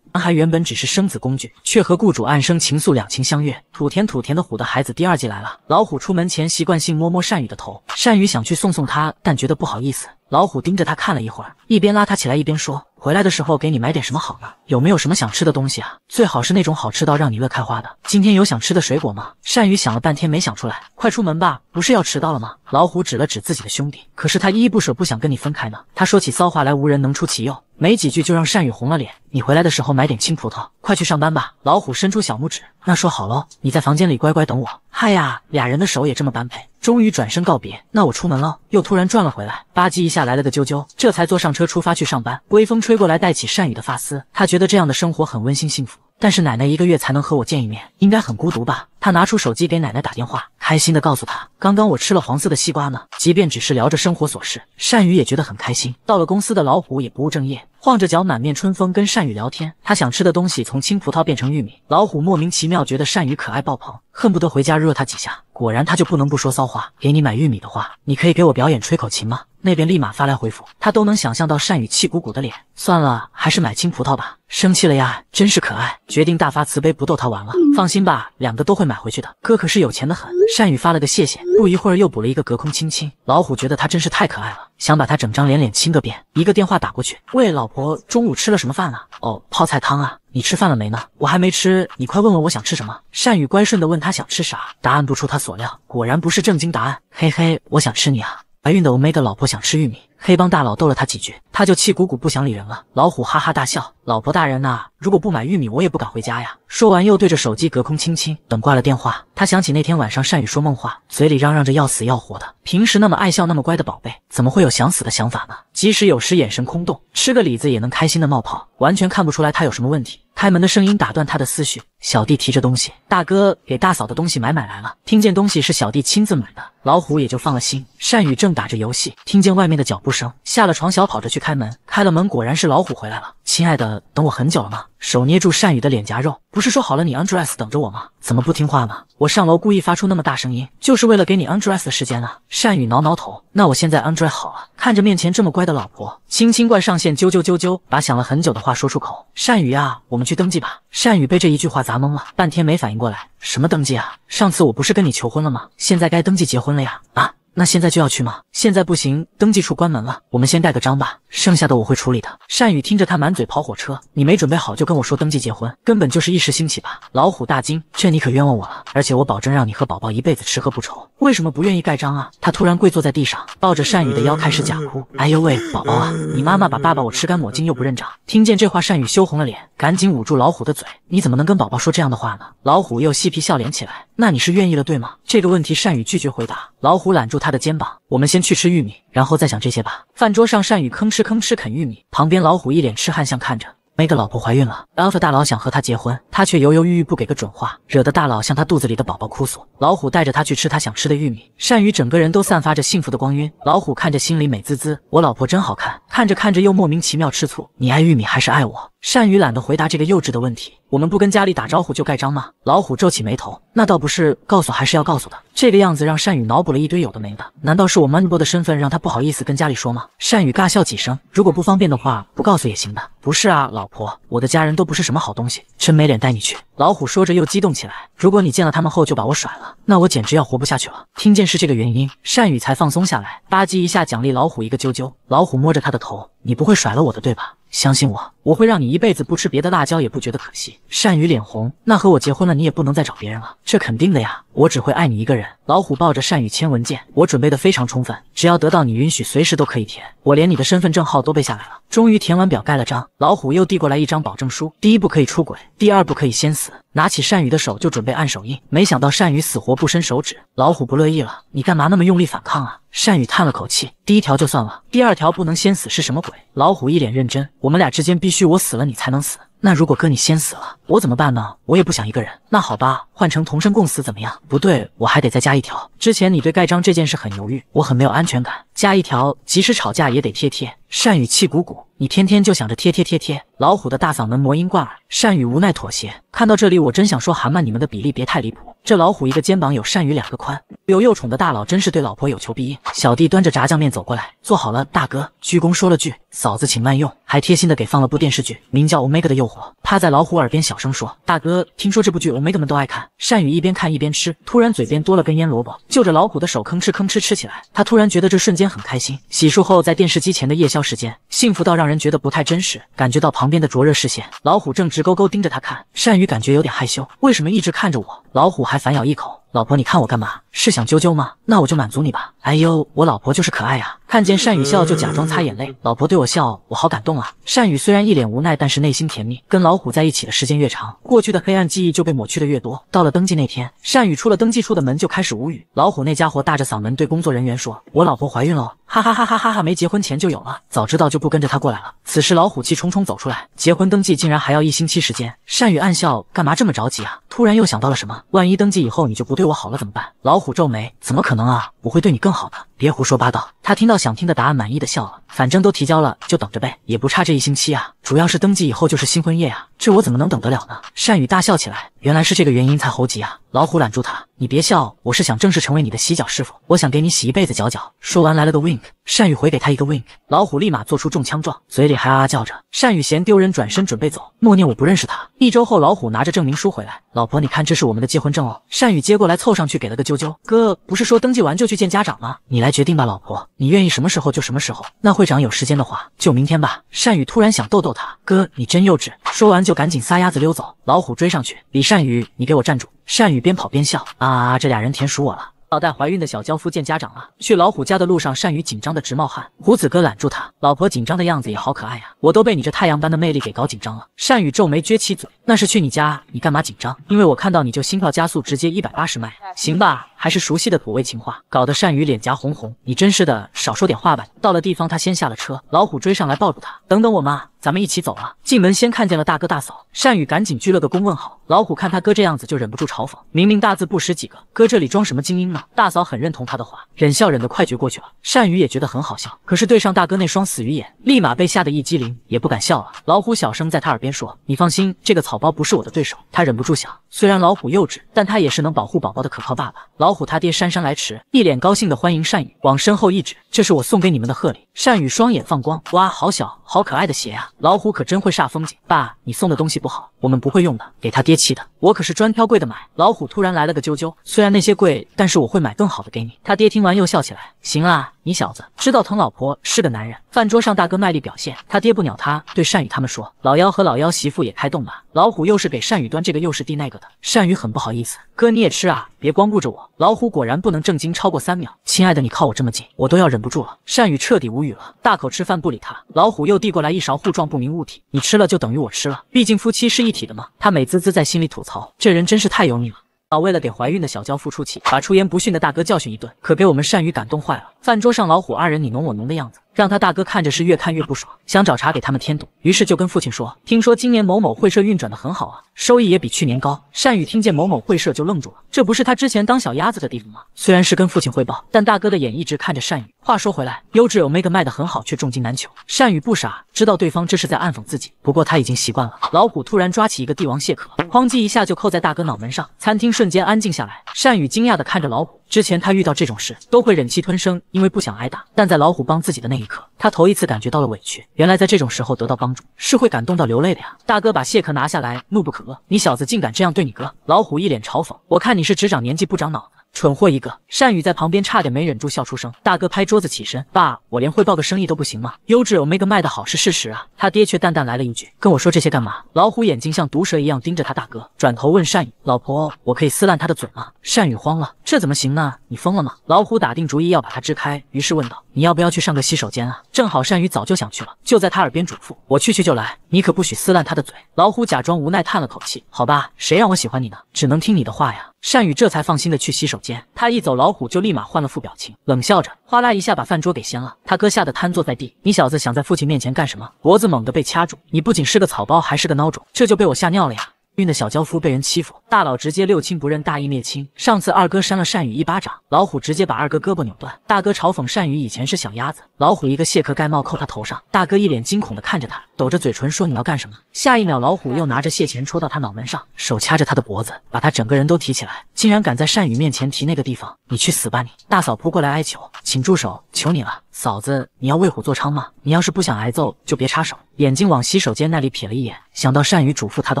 男孩原本只是生子工具，却和雇主暗生情愫，两情相悦。土田土田的虎的孩子第二季来了。老虎出门前习惯性摸摸善宇的头，善宇想去送送他，但觉得不好意思。老虎盯着他看了一会儿，一边拉他起来，一边说：“回来的时候给你买点什么好呢？有没有什么想吃的东西啊？最好是那种好吃到让你乐开花的。今天有想吃的水果吗？”善宇想了半天没想出来，快出门吧，不是要迟到了吗？老虎指了指自己的兄弟，可是他依依不舍，不想跟你分开呢。他说起骚话来，无人能出其右。没几句就让单宇红了脸。你回来的时候买点青葡萄，快去上班吧。老虎伸出小拇指，那说好喽，你在房间里乖乖等我。嗨呀，俩人的手也这么般配，终于转身告别。那我出门喽，又突然转了回来，吧唧一下来了个啾啾，这才坐上车出发去上班。微风吹过来，带起单宇的发丝，他觉得这样的生活很温馨幸福。但是奶奶一个月才能和我见一面，应该很孤独吧？他拿出手机给奶奶打电话，开心地告诉她，刚刚我吃了黄色的西瓜呢。即便只是聊着生活琐事，单宇也觉得很开心。到了公司的老虎也不务正业，晃着脚满面春风跟单宇聊天。他想吃的东西从青葡萄变成玉米，老虎莫名其妙觉得单宇可爱爆棚，恨不得回家热他几下。果然他就不能不说骚话，给你买玉米的话，你可以给我表演吹口琴吗？那边立马发来回复，他都能想象到善宇气鼓鼓的脸。算了，还是买青葡萄吧。生气了呀，真是可爱。决定大发慈悲，不逗他玩了。放心吧，两个都会买回去的。哥可是有钱的很。善宇发了个谢谢，不一会儿又补了一个隔空亲亲。老虎觉得他真是太可爱了，想把他整张脸脸亲个遍。一个电话打过去，喂，老婆，中午吃了什么饭了？哦，泡菜汤啊。你吃饭了没呢？我还没吃，你快问问我想吃什么。善宇乖顺的问他想吃啥，答案不出他所料，果然不是正经答案。嘿嘿，我想吃你啊。怀孕的 Omega 老婆想吃玉米，黑帮大佬逗了他几句，他就气鼓鼓不想理人了。老虎哈哈大笑：“老婆大人呐，如果不买玉米，我也不敢回家呀。”说完又对着手机隔空亲亲。等挂了电话，他想起那天晚上善宇说梦话，嘴里嚷嚷着要死要活的。平时那么爱笑、那么乖的宝贝，怎么会有想死的想法呢？即使有时眼神空洞，吃个李子也能开心的冒泡，完全看不出来他有什么问题。开门的声音打断他的思绪。小弟提着东西，大哥给大嫂的东西买买来了。听见东西是小弟亲自买的，老虎也就放了心。善宇正打着游戏，听见外面的脚步声，下了床，小跑着去开门。开了门，果然是老虎回来了。亲爱的，等我很久了吗？手捏住善宇的脸颊肉，不是说好了你 undress 等着我吗？怎么不听话了？我上楼故意发出那么大声音，就是为了给你 undress 的时间啊。善宇挠挠头，那我现在 undress 好了。看着面前这么乖的老婆，亲亲怪上线啾啾啾啾，把想了很久的话说出口。善宇啊，我们去。去登记吧。善宇被这一句话砸懵了，半天没反应过来。什么登记啊？上次我不是跟你求婚了吗？现在该登记结婚了呀？啊？那现在就要去吗？现在不行，登记处关门了。我们先盖个章吧，剩下的我会处理的。单宇听着他满嘴跑火车，你没准备好就跟我说登记结婚，根本就是一时兴起吧？老虎大惊，这你可冤枉我了。而且我保证让你和宝宝一辈子吃喝不愁。为什么不愿意盖章啊？他突然跪坐在地上，抱着单宇的腰开始假哭。哎呦喂，宝宝啊，你妈妈把爸爸我吃干抹净又不认账。听见这话，单宇羞红了脸，赶紧捂住老虎的嘴。你怎么能跟宝宝说这样的话呢？老虎又嬉皮笑脸起来。那你是愿意了对吗？这个问题单宇拒绝回答。老虎揽住。他的肩膀，我们先去吃玉米，然后再想这些吧。饭桌上，善宇吭哧吭哧啃玉米，旁边老虎一脸痴汉相看着。没个老婆怀孕了，Alpha 大佬想和他结婚，他却犹犹豫豫不给个准话，惹得大佬向他肚子里的宝宝哭诉。老虎带着他去吃他想吃的玉米，善宇整个人都散发着幸福的光晕。老虎看着心里美滋滋，我老婆真好看。看着看着又莫名其妙吃醋，你爱玉米还是爱我？善宇懒得回答这个幼稚的问题。我们不跟家里打招呼就盖章吗？老虎皱起眉头，那倒不是，告诉还是要告诉的。这个样子让善宇脑补了一堆有的没的，难道是我 m o n b o 的身份让他不好意思跟家里说吗？善宇尬笑几声，如果不方便的话，不告诉也行的。不是啊，老婆，我的家人都不是什么好东西，真没脸带你去。老虎说着又激动起来，如果你见了他们后就把我甩了，那我简直要活不下去了。听见是这个原因，善宇才放松下来，吧唧一下奖励老虎一个啾啾。老虎摸着他的头，你不会甩了我的对吧？相信我。我会让你一辈子不吃别的辣椒，也不觉得可惜。善宇脸红，那和我结婚了，你也不能再找别人了，这肯定的呀。我只会爱你一个人。老虎抱着善宇签文件，我准备的非常充分，只要得到你允许，随时都可以填。我连你的身份证号都背下来了。终于填完表盖了章，老虎又递过来一张保证书。第一步可以出轨，第二步可以先死。拿起善宇的手就准备按手印，没想到善宇死活不伸手指。老虎不乐意了，你干嘛那么用力反抗啊？善宇叹了口气，第一条就算了，第二条不能先死是什么鬼？老虎一脸认真，我们俩之间必。须我死了你才能死。那如果哥你先死了，我怎么办呢？我也不想一个人。那好吧，换成同生共死怎么样？不对，我还得再加一条。之前你对盖章这件事很犹豫，我很没有安全感。加一条，即使吵架也得贴贴。善宇气鼓鼓，你天天就想着贴贴贴贴。老虎的大嗓门，魔音贯耳。善宇无奈妥协。看到这里，我真想说韩漫，你们的比例别太离谱。这老虎一个肩膀有善宇两个宽。有幼宠的大佬真是对老婆有求必应。小弟端着炸酱面走过来，坐好了，大哥，鞠躬说了句嫂子请慢用，还贴心的给放了部电视剧，名叫《Omega 的诱惑》，趴在老虎耳边小声说，大哥，听说这部剧 Omega 们都爱看。善宇一边看一边吃，突然嘴边多了根腌萝卜，就着老虎的手吭哧吭哧吃起来。他突然觉得这瞬间。天很开心，洗漱后在电视机前的夜宵时间，幸福到让人觉得不太真实。感觉到旁边的灼热视线，老虎正直勾勾盯着他看，善宇感觉有点害羞。为什么一直看着我？老虎还反咬一口。老婆，你看我干嘛？是想啾啾吗？那我就满足你吧。哎呦，我老婆就是可爱呀！看见善宇笑就假装擦眼泪，老婆对我笑，我好感动啊！善宇虽然一脸无奈，但是内心甜蜜。跟老虎在一起的时间越长，过去的黑暗记忆就被抹去的越多。到了登记那天，善宇出了登记处的门就开始无语。老虎那家伙大着嗓门对工作人员说：“我老婆怀孕喽！”哈哈哈哈哈！哈没结婚前就有了，早知道就不跟着他过来了。此时老虎气冲冲走出来，结婚登记竟然还要一星期时间。善宇暗笑，干嘛这么着急啊？突然又想到了什么，万一登记以后你就不对我好了怎么办？老虎皱眉：“怎么可能啊！我会对你更……”好吧，别胡说八道。他听到想听的答案，满意的笑了。反正都提交了，就等着呗，也不差这一星期啊。主要是登记以后就是新婚夜啊，这我怎么能等得了呢？单宇大笑起来，原来是这个原因才猴急啊！老虎揽住他，你别笑，我是想正式成为你的洗脚师傅，我想给你洗一辈子脚脚。说完来了个 wink，单宇回给他一个 wink，老虎立马做出中枪状，嘴里还啊叫着。单宇嫌丢人，转身准备走，默念我不认识他。一周后，老虎拿着证明书回来，老婆你看这是我们的结婚证哦。单宇接过来凑上去给了个啾啾。哥不是说登记完就去见家长吗？你来决定吧，老婆，你愿意什么时候就什么时候。那会。会长有时间的话，就明天吧。善宇突然想逗逗他哥，你真幼稚。说完就赶紧撒丫子溜走。老虎追上去，李善宇，你给我站住！善宇边跑边笑，啊，这俩人甜熟我了。老戴怀孕的小娇夫见家长了。去老虎家的路上，善宇紧张的直冒汗。胡子哥揽住他，老婆紧张的样子也好可爱呀，我都被你这太阳般的魅力给搞紧张了。善宇皱眉撅起嘴，那是去你家，你干嘛紧张？因为我看到你就心跳加速，直接一百八十迈。行吧。还是熟悉的土味情话，搞得善宇脸颊红红。你真是的，少说点话吧。到了地方，他先下了车，老虎追上来抱住他。等等我妈，咱们一起走啊。进门先看见了大哥大嫂，善宇赶紧鞠了个躬问好。老虎看他哥这样子，就忍不住嘲讽：明明大字不识几个，哥这里装什么精英呢？大嫂很认同他的话，忍笑忍得快绝过去了。善宇也觉得很好笑，可是对上大哥那双死鱼眼，立马被吓得一激灵，也不敢笑了。老虎小声在他耳边说：你放心，这个草包不是我的对手。他忍不住想，虽然老虎幼稚，但他也是能保护宝宝的可靠爸爸。老。老虎他爹姗姗来迟，一脸高兴的欢迎善宇，往身后一指，这是我送给你们的贺礼。善宇双眼放光，哇，好小，好可爱的鞋啊！老虎可真会煞风景，爸，你送的东西不好，我们不会用的。给他爹气的，我可是专挑贵的买。老虎突然来了个啾啾，虽然那些贵，但是我会买更好的给你。他爹听完又笑起来，行啊。你小子知道疼老婆是个男人。饭桌上，大哥卖力表现，他爹不鸟他，对善宇他们说：“老幺和老幺媳妇也开动吧。”老虎又是给善宇端这个，又是递那个的。善宇很不好意思：“哥你也吃啊，别光顾着我。”老虎果然不能正经超过三秒。亲爱的，你靠我这么近，我都要忍不住了。善宇彻底无语了，大口吃饭不理他。老虎又递过来一勺糊状不明物体：“你吃了就等于我吃了，毕竟夫妻是一体的嘛。”他美滋滋在心里吐槽：“这人真是太油腻了。”老为了给怀孕的小娇夫出气，把出言不逊的大哥教训一顿，可给我们善宇感动坏了。饭桌上，老虎二人你侬我侬的样子。让他大哥看着是越看越不爽，想找茬给他们添堵，于是就跟父亲说：“听说今年某某会社运转的很好啊，收益也比去年高。”善宇听见某某会社就愣住了，这不是他之前当小鸭子的地方吗？虽然是跟父亲汇报，但大哥的眼一直看着善宇。话说回来，优质 Omega 卖得很好，却重金难求。善宇不傻，知道对方这是在暗讽自己。不过他已经习惯了。老虎突然抓起一个帝王蟹壳，哐叽一下就扣在大哥脑门上，餐厅瞬间安静下来。善宇惊讶的看着老虎。之前他遇到这种事都会忍气吞声，因为不想挨打。但在老虎帮自己的那一刻，他头一次感觉到了委屈。原来在这种时候得到帮助，是会感动到流泪的呀！大哥把蟹壳拿下来，怒不可遏：“你小子竟敢这样对你哥！”老虎一脸嘲讽：“我看你是只长年纪不长脑。”蠢货一个，善宇在旁边差点没忍住笑出声。大哥拍桌子起身，爸，我连汇报个生意都不行吗？优质 Omega 卖得好是事实啊。他爹却淡淡来了一句，跟我说这些干嘛？老虎眼睛像毒蛇一样盯着他大哥，转头问善宇，老婆，我可以撕烂他的嘴吗？善宇慌了，这怎么行呢？你疯了吗？老虎打定主意要把他支开，于是问道，你要不要去上个洗手间啊？正好善宇早就想去了，就在他耳边嘱咐，我去去就来，你可不许撕烂他的嘴。老虎假装无奈叹了口气，好吧，谁让我喜欢你呢，只能听你的话呀。单宇这才放心的去洗手间，他一走，老虎就立马换了副表情，冷笑着，哗啦一下把饭桌给掀了。他哥吓得瘫坐在地，你小子想在父亲面前干什么？脖子猛地被掐住，你不仅是个草包，还是个孬种，这就被我吓尿了呀！运的小娇夫被人欺负，大佬直接六亲不认，大义灭亲。上次二哥扇了单宇一巴掌，老虎直接把二哥胳膊扭断。大哥嘲讽单宇以前是小鸭子，老虎一个蟹壳盖帽扣他头上。大哥一脸惊恐的看着他，抖着嘴唇说：“你要干什么？”下一秒，老虎又拿着蟹钳戳到他脑门上，手掐着他的脖子，把他整个人都提起来，竟然敢在单宇面前提那个地方，你去死吧你！大嫂扑过来哀求：“请住手，求你了。”嫂子，你要为虎作伥吗？你要是不想挨揍，就别插手。眼睛往洗手间那里瞥了一眼，想到善宇嘱咐他的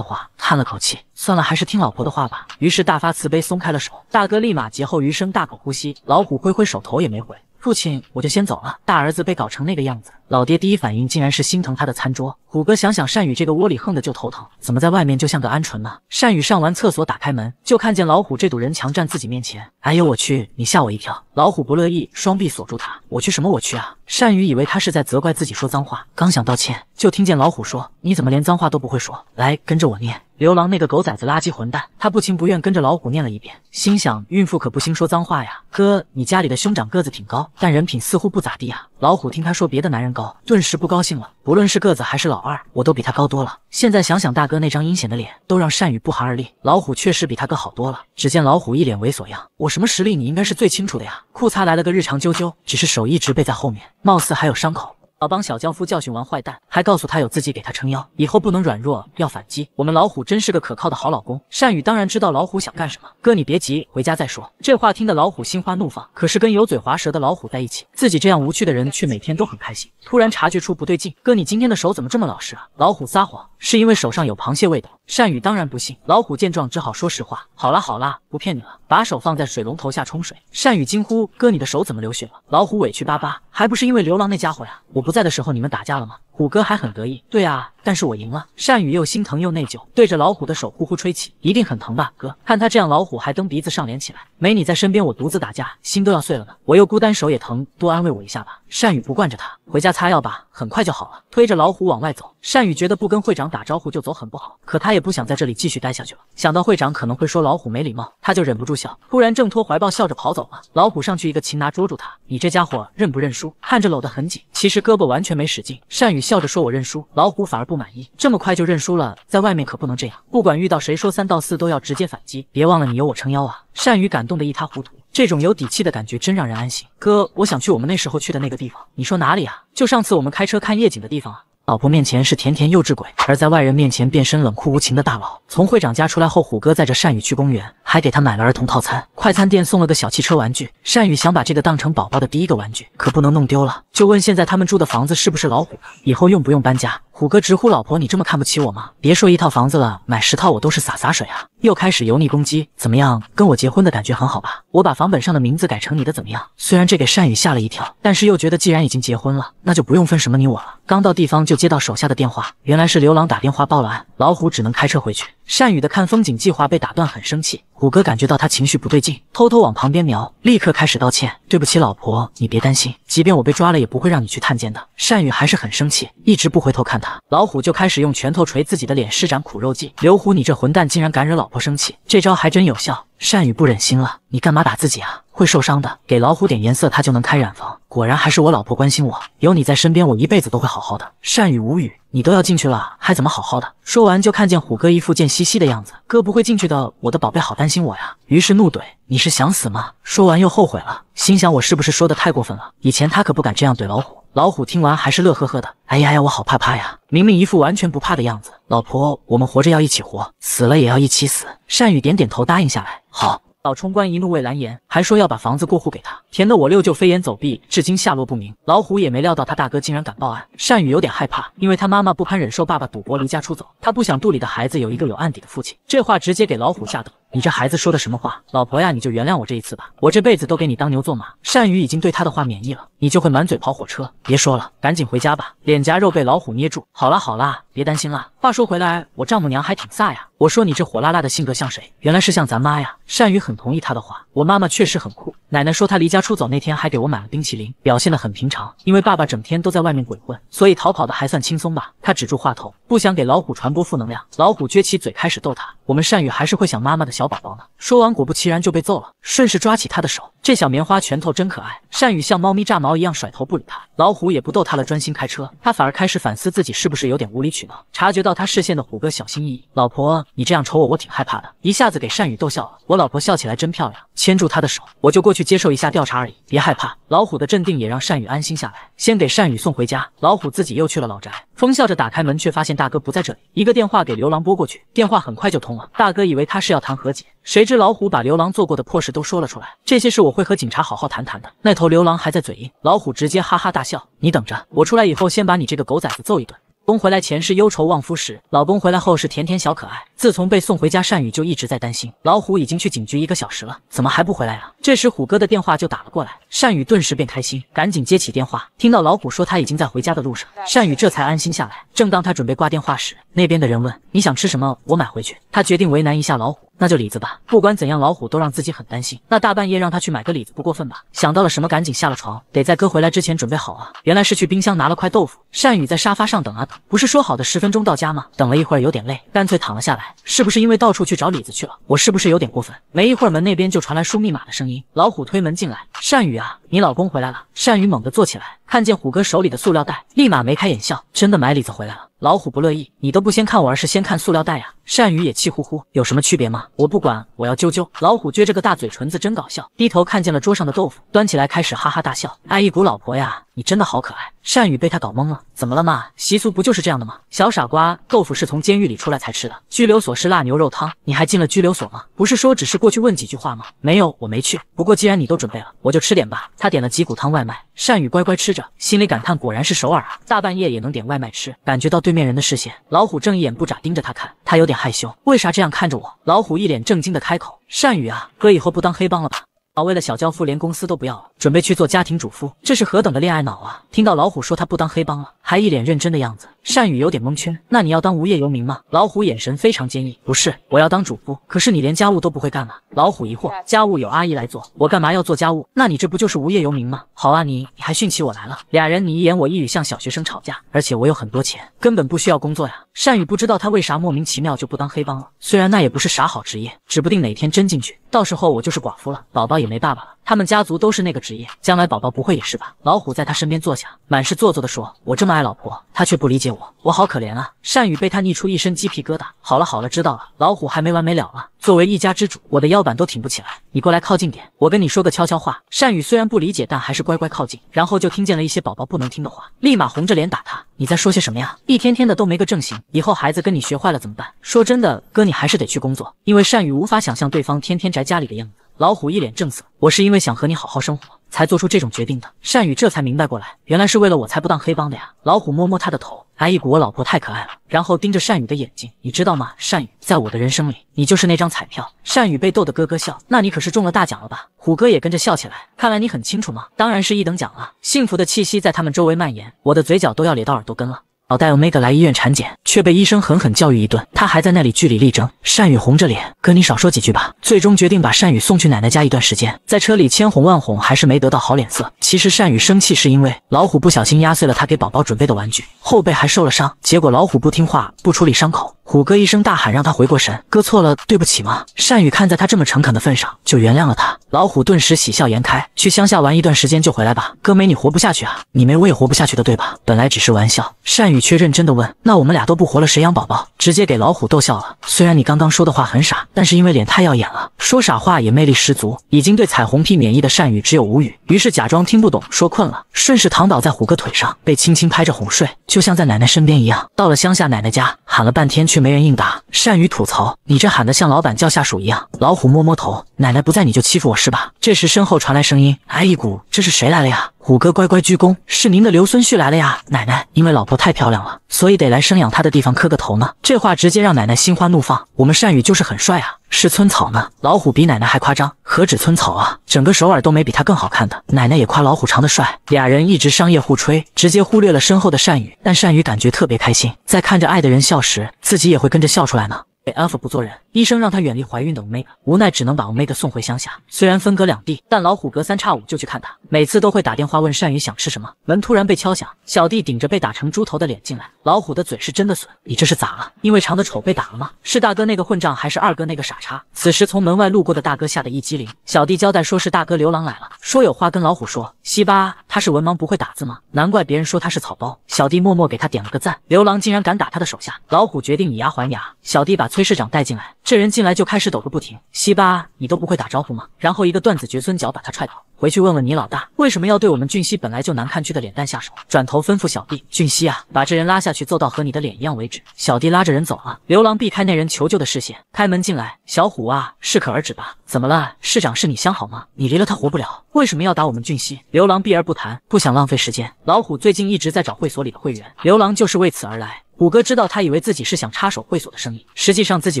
话，叹了口气，算了，还是听老婆的话吧。于是大发慈悲，松开了手。大哥立马劫后余生，大口呼吸。老虎挥挥手，头也没回。父亲，我就先走了。大儿子被搞成那个样子，老爹第一反应竟然是心疼他的餐桌。虎哥想想善宇这个窝里横的就头疼，怎么在外面就像个鹌鹑呢？善宇上完厕所打开门，就看见老虎这堵人墙站自己面前。哎呦我去，你吓我一跳！老虎不乐意，双臂锁住他。我去什么我去啊？善宇以为他是在责怪自己说脏话，刚想道歉，就听见老虎说：“你怎么连脏话都不会说？来，跟着我念。”刘郎那个狗崽子、垃圾混蛋，他不情不愿跟着老虎念了一遍，心想孕妇可不兴说脏话呀。哥，你家里的兄长个子挺高，但人品似乎不咋地呀。老虎听他说别的男人高，顿时不高兴了。不论是个子还是老二，我都比他高多了。现在想想大哥那张阴险的脸，都让善宇不寒而栗。老虎确实比他哥好多了。只见老虎一脸猥琐样，我什么实力你应该是最清楚的呀。裤擦来了个日常啾啾，只是手一直背在后面，貌似还有伤口。老帮小娇夫教训完坏蛋，还告诉他有自己给他撑腰，以后不能软弱，要反击。我们老虎真是个可靠的好老公。善宇当然知道老虎想干什么，哥你别急，回家再说。这话听得老虎心花怒放，可是跟油嘴滑舌的老虎在一起，自己这样无趣的人却每天都很开心。突然察觉出不对劲，哥你今天的手怎么这么老实啊？老虎撒谎。是因为手上有螃蟹味道，善宇当然不信。老虎见状，只好说实话。好啦好啦，不骗你了，把手放在水龙头下冲水。善宇惊呼：“哥，你的手怎么流血了？”老虎委屈巴巴：“还不是因为流浪那家伙呀！我不在的时候你们打架了吗？”虎哥还很得意：“对啊，但是我赢了。”善宇又心疼又内疚，对着老虎的手呼呼吹气：“一定很疼吧，哥？”看他这样，老虎还蹬鼻子上脸起来：“没你在身边，我独自打架，心都要碎了呢。我又孤单，手也疼，多安慰我一下吧。”善宇不惯着他，回家擦药吧。很快就好了。推着老虎往外走，善宇觉得不跟会长打招呼就走很不好，可他也不想在这里继续待下去了。想到会长可能会说老虎没礼貌，他就忍不住笑，突然挣脱怀抱，笑着跑走了。老虎上去一个擒拿，捉住他。你这家伙认不认输？看着搂得很紧，其实胳膊完全没使劲。善宇笑着说我认输。老虎反而不满意，这么快就认输了，在外面可不能这样。不管遇到谁说三道四，都要直接反击。别忘了你有我撑腰啊！善宇感动的一塌糊涂。这种有底气的感觉真让人安心。哥，我想去我们那时候去的那个地方，你说哪里啊？就上次我们开车看夜景的地方啊。老婆面前是甜甜幼稚鬼，而在外人面前变身冷酷无情的大佬。从会长家出来后，虎哥载着善宇去公园，还给他买了儿童套餐，快餐店送了个小汽车玩具。善宇想把这个当成宝宝的第一个玩具，可不能弄丢了。就问现在他们住的房子是不是老虎的？以后用不用搬家？虎哥直呼老婆，你这么看不起我吗？别说一套房子了，买十套我都是洒洒水啊！又开始油腻攻击，怎么样？跟我结婚的感觉很好吧？我把房本上的名字改成你的，怎么样？虽然这给善宇吓了一跳，但是又觉得既然已经结婚了，那就不用分什么你我了。刚到地方就接到手下的电话，原来是刘郎打电话报了案，老虎只能开车回去。善宇的看风景计划被打断，很生气。虎哥感觉到他情绪不对劲，偷偷往旁边瞄，立刻开始道歉：“对不起，老婆，你别担心，即便我被抓了，也不会让你去探监的。”善宇还是很生气，一直不回头看他。老虎就开始用拳头捶自己的脸，施展苦肉计：“刘虎，你这混蛋，竟然敢惹老婆生气，这招还真有效。”善宇不忍心了，你干嘛打自己啊？会受伤的。给老虎点颜色，它就能开染房。果然还是我老婆关心我，有你在身边，我一辈子都会好好的。善宇无语。你都要进去了，还怎么好好的？说完就看见虎哥一副贱兮兮的样子，哥不会进去的，我的宝贝好担心我呀。于是怒怼：“你是想死吗？”说完又后悔了，心想我是不是说的太过分了？以前他可不敢这样怼老虎。老虎听完还是乐呵呵的：“哎呀呀，我好怕怕呀！”明明一副完全不怕的样子。老婆，我们活着要一起活，死了也要一起死。善宇点点头答应下来，好。老冲冠一怒为蓝颜，还说要把房子过户给他，甜的我六舅飞檐走壁，至今下落不明。老虎也没料到他大哥竟然敢报案，善宇有点害怕，因为他妈妈不堪忍受爸爸赌博离家出走，他不想肚里的孩子有一个有案底的父亲。这话直接给老虎吓到，你这孩子说的什么话？老婆呀，你就原谅我这一次吧，我这辈子都给你当牛做马。善宇已经对他的话免疫了，你就会满嘴跑火车。别说了，赶紧回家吧。脸颊肉被老虎捏住。好啦好啦，别担心啦。话说回来，我丈母娘还挺飒呀。我说你这火辣辣的性格像谁？原来是像咱妈呀。善宇很同意他的话，我妈妈确实很酷。奶奶说，她离家出走那天还给我买了冰淇淋，表现得很平常。因为爸爸整天都在外面鬼混，所以逃跑的还算轻松吧。他止住话头，不想给老虎传播负能量。老虎撅起嘴，开始逗他：“我们善宇还是会想妈妈的小宝宝呢。”说完，果不其然就被揍了，顺势抓起他的手。这小棉花拳头真可爱，善宇像猫咪炸毛一样甩头不理他，老虎也不逗他了，专心开车。他反而开始反思自己是不是有点无理取闹。察觉到他视线的虎哥小心翼翼：“老婆，你这样瞅我，我挺害怕的。”一下子给善宇逗笑了。我老婆笑起来真漂亮。牵住他的手，我就过去接受一下调查而已，别害怕。老虎的镇定也让善宇安心下来，先给善宇送回家。老虎自己又去了老宅，疯笑着打开门，却发现大哥不在这里。一个电话给刘浪拨过去，电话很快就通了。大哥以为他是要谈和解，谁知老虎把刘浪做过的破事都说了出来。这些事我。会和警察好好谈谈的。那头流浪还在嘴硬，老虎直接哈哈大笑：“你等着，我出来以后先把你这个狗崽子揍一顿。”公回来前是忧愁望夫时，老公回来后是甜甜小可爱。自从被送回家，善宇就一直在担心。老虎已经去警局一个小时了，怎么还不回来啊？这时虎哥的电话就打了过来，善宇顿时便开心，赶紧接起电话。听到老虎说他已经在回家的路上，善宇这才安心下来。正当他准备挂电话时，那边的人问：“你想吃什么？我买回去。”他决定为难一下老虎，那就李子吧。不管怎样，老虎都让自己很担心。那大半夜让他去买个李子不过分吧？想到了什么，赶紧下了床，得在哥回来之前准备好啊。原来是去冰箱拿了块豆腐。善宇在沙发上等啊等。不是说好的十分钟到家吗？等了一会儿有点累，干脆躺了下来。是不是因为到处去找李子去了？我是不是有点过分？没一会儿门那边就传来输密码的声音，老虎推门进来：“单宇啊，你老公回来了。”单宇猛地坐起来，看见虎哥手里的塑料袋，立马眉开眼笑：“真的买李子回来了。”老虎不乐意，你都不先看我，而是先看塑料袋啊！善宇也气呼呼，有什么区别吗？我不管，我要啾啾！老虎撅着个大嘴唇子，真搞笑。低头看见了桌上的豆腐，端起来开始哈哈大笑。哎，一股老婆呀，你真的好可爱！善宇被他搞懵了，怎么了嘛？习俗不就是这样的吗？小傻瓜，豆腐是从监狱里出来才吃的，拘留所是辣牛肉汤，你还进了拘留所吗？不是说只是过去问几句话吗？没有，我没去。不过既然你都准备了，我就吃点吧。他点了几骨汤外卖，善宇乖乖吃着，心里感叹：果然是首尔啊，大半夜也能点外卖吃。感觉到对。面人的视线，老虎正一眼不眨盯着他看，他有点害羞，为啥这样看着我？老虎一脸正经的开口：“善宇啊，哥以后不当黑帮了吧？”为了小娇夫连公司都不要了，准备去做家庭主妇，这是何等的恋爱脑啊！听到老虎说他不当黑帮了，还一脸认真的样子，善宇有点蒙圈。那你要当无业游民吗？老虎眼神非常坚毅，不是，我要当主妇。可是你连家务都不会干啊！老虎疑惑，家务有阿姨来做，我干嘛要做家务？那你这不就是无业游民吗？好啊，你你还训起我来了。俩人你一言我一语，像小学生吵架。而且我有很多钱，根本不需要工作呀。善宇不知道他为啥莫名其妙就不当黑帮了，虽然那也不是啥好职业，指不定哪天真进去，到时候我就是寡妇了，宝宝也。也没爸爸了，他们家族都是那个职业，将来宝宝不会也是吧？老虎在他身边坐下，满是做作的说：“我这么爱老婆，他却不理解我，我好可怜啊！”善宇被他逆出一身鸡皮疙瘩。好了好了，知道了。老虎还没完没了了。作为一家之主，我的腰板都挺不起来。你过来靠近点，我跟你说个悄悄话。善宇虽然不理解，但还是乖乖靠近，然后就听见了一些宝宝不能听的话，立马红着脸打他。你在说些什么呀？一天天的都没个正形，以后孩子跟你学坏了怎么办？说真的，哥你还是得去工作，因为善宇无法想象对方天天宅家里的样子。老虎一脸正色：“我是因为想和你好好生活，才做出这种决定的。”善宇这才明白过来，原来是为了我才不当黑帮的呀。老虎摸摸他的头，哎，一股我老婆太可爱了。然后盯着善宇的眼睛，你知道吗？善宇在我的人生里，你就是那张彩票。善宇被逗得咯咯笑。那你可是中了大奖了吧？虎哥也跟着笑起来。看来你很清楚吗？当然是一等奖了。幸福的气息在他们周围蔓延，我的嘴角都要咧到耳朵根了。老 Omega 来医院产检，却被医生狠狠教育一顿。他还在那里据理力争。善宇红着脸，哥你少说几句吧。最终决定把善宇送去奶奶家一段时间。在车里千哄万哄，还是没得到好脸色。其实善宇生气是因为老虎不小心压碎了他给宝宝准备的玩具，后背还受了伤。结果老虎不听话，不处理伤口。虎哥一声大喊，让他回过神。哥错了，对不起吗？善宇看在他这么诚恳的份上，就原谅了他。老虎顿时喜笑颜开，去乡下玩一段时间就回来吧。哥没你活不下去啊，你没我也活不下去的，对吧？本来只是玩笑，善宇却认真的问，那我们俩都不活了，谁养宝宝？直接给老虎逗笑了。虽然你刚刚说的话很傻，但是因为脸太耀眼了，说傻话也魅力十足。已经对彩虹屁免疫的善宇只有无语，于是假装听不懂，说困了，顺势躺倒在虎哥腿上，被轻轻拍着哄睡，就像在奶奶身边一样。到了乡下奶奶家，喊了半天。却没人应答。善于吐槽，你这喊得像老板叫下属一样。老虎摸摸头，奶奶不在你就欺负我是吧？这时，身后传来声音：“哎，一股，这是谁来了呀？”虎哥乖乖鞠躬，是您的刘孙旭来了呀，奶奶。因为老婆太漂亮了，所以得来生养他的地方磕个头呢。这话直接让奶奶心花怒放。我们善宇就是很帅啊，是村草呢。老虎比奶奶还夸张，何止村草啊，整个首尔都没比他更好看的。奶奶也夸老虎长得帅，俩人一直商业互吹，直接忽略了身后的善宇。但善宇感觉特别开心，在看着爱的人笑时，自己也会跟着笑出来呢。被 Alpha 不做人，医生让他远离怀孕的 Omega，无奈只能把 Omega 送回乡下。虽然分隔两地，但老虎隔三差五就去看他，每次都会打电话问善宇想吃什么。门突然被敲响，小弟顶着被打成猪头的脸进来。老虎的嘴是真的损，你这是咋了？因为长得丑被打了吗？是大哥那个混账，还是二哥那个傻叉？此时从门外路过的大哥吓得一激灵，小弟交代说是大哥刘浪来了，说有话跟老虎说。西巴，他是文盲不会打字吗？难怪别人说他是草包。小弟默默给他点了个赞。刘浪竟然敢打他的手下，老虎决定以牙还牙。小弟把。崔市长带进来，这人进来就开始抖个不停。西巴，你都不会打招呼吗？然后一个断子绝孙脚把他踹倒，回去问问你老大为什么要对我们俊熙本来就难看去的脸蛋下手。转头吩咐小弟，俊熙啊，把这人拉下去揍到和你的脸一样为止。小弟拉着人走了。刘郎避开那人求救的视线，开门进来。小虎啊，适可而止吧。怎么了？市长是你相好吗？你离了他活不了。为什么要打我们俊熙？刘郎避而不谈，不想浪费时间。老虎最近一直在找会所里的会员，刘郎就是为此而来。虎哥知道，他以为自己是想插手会所的生意，实际上自己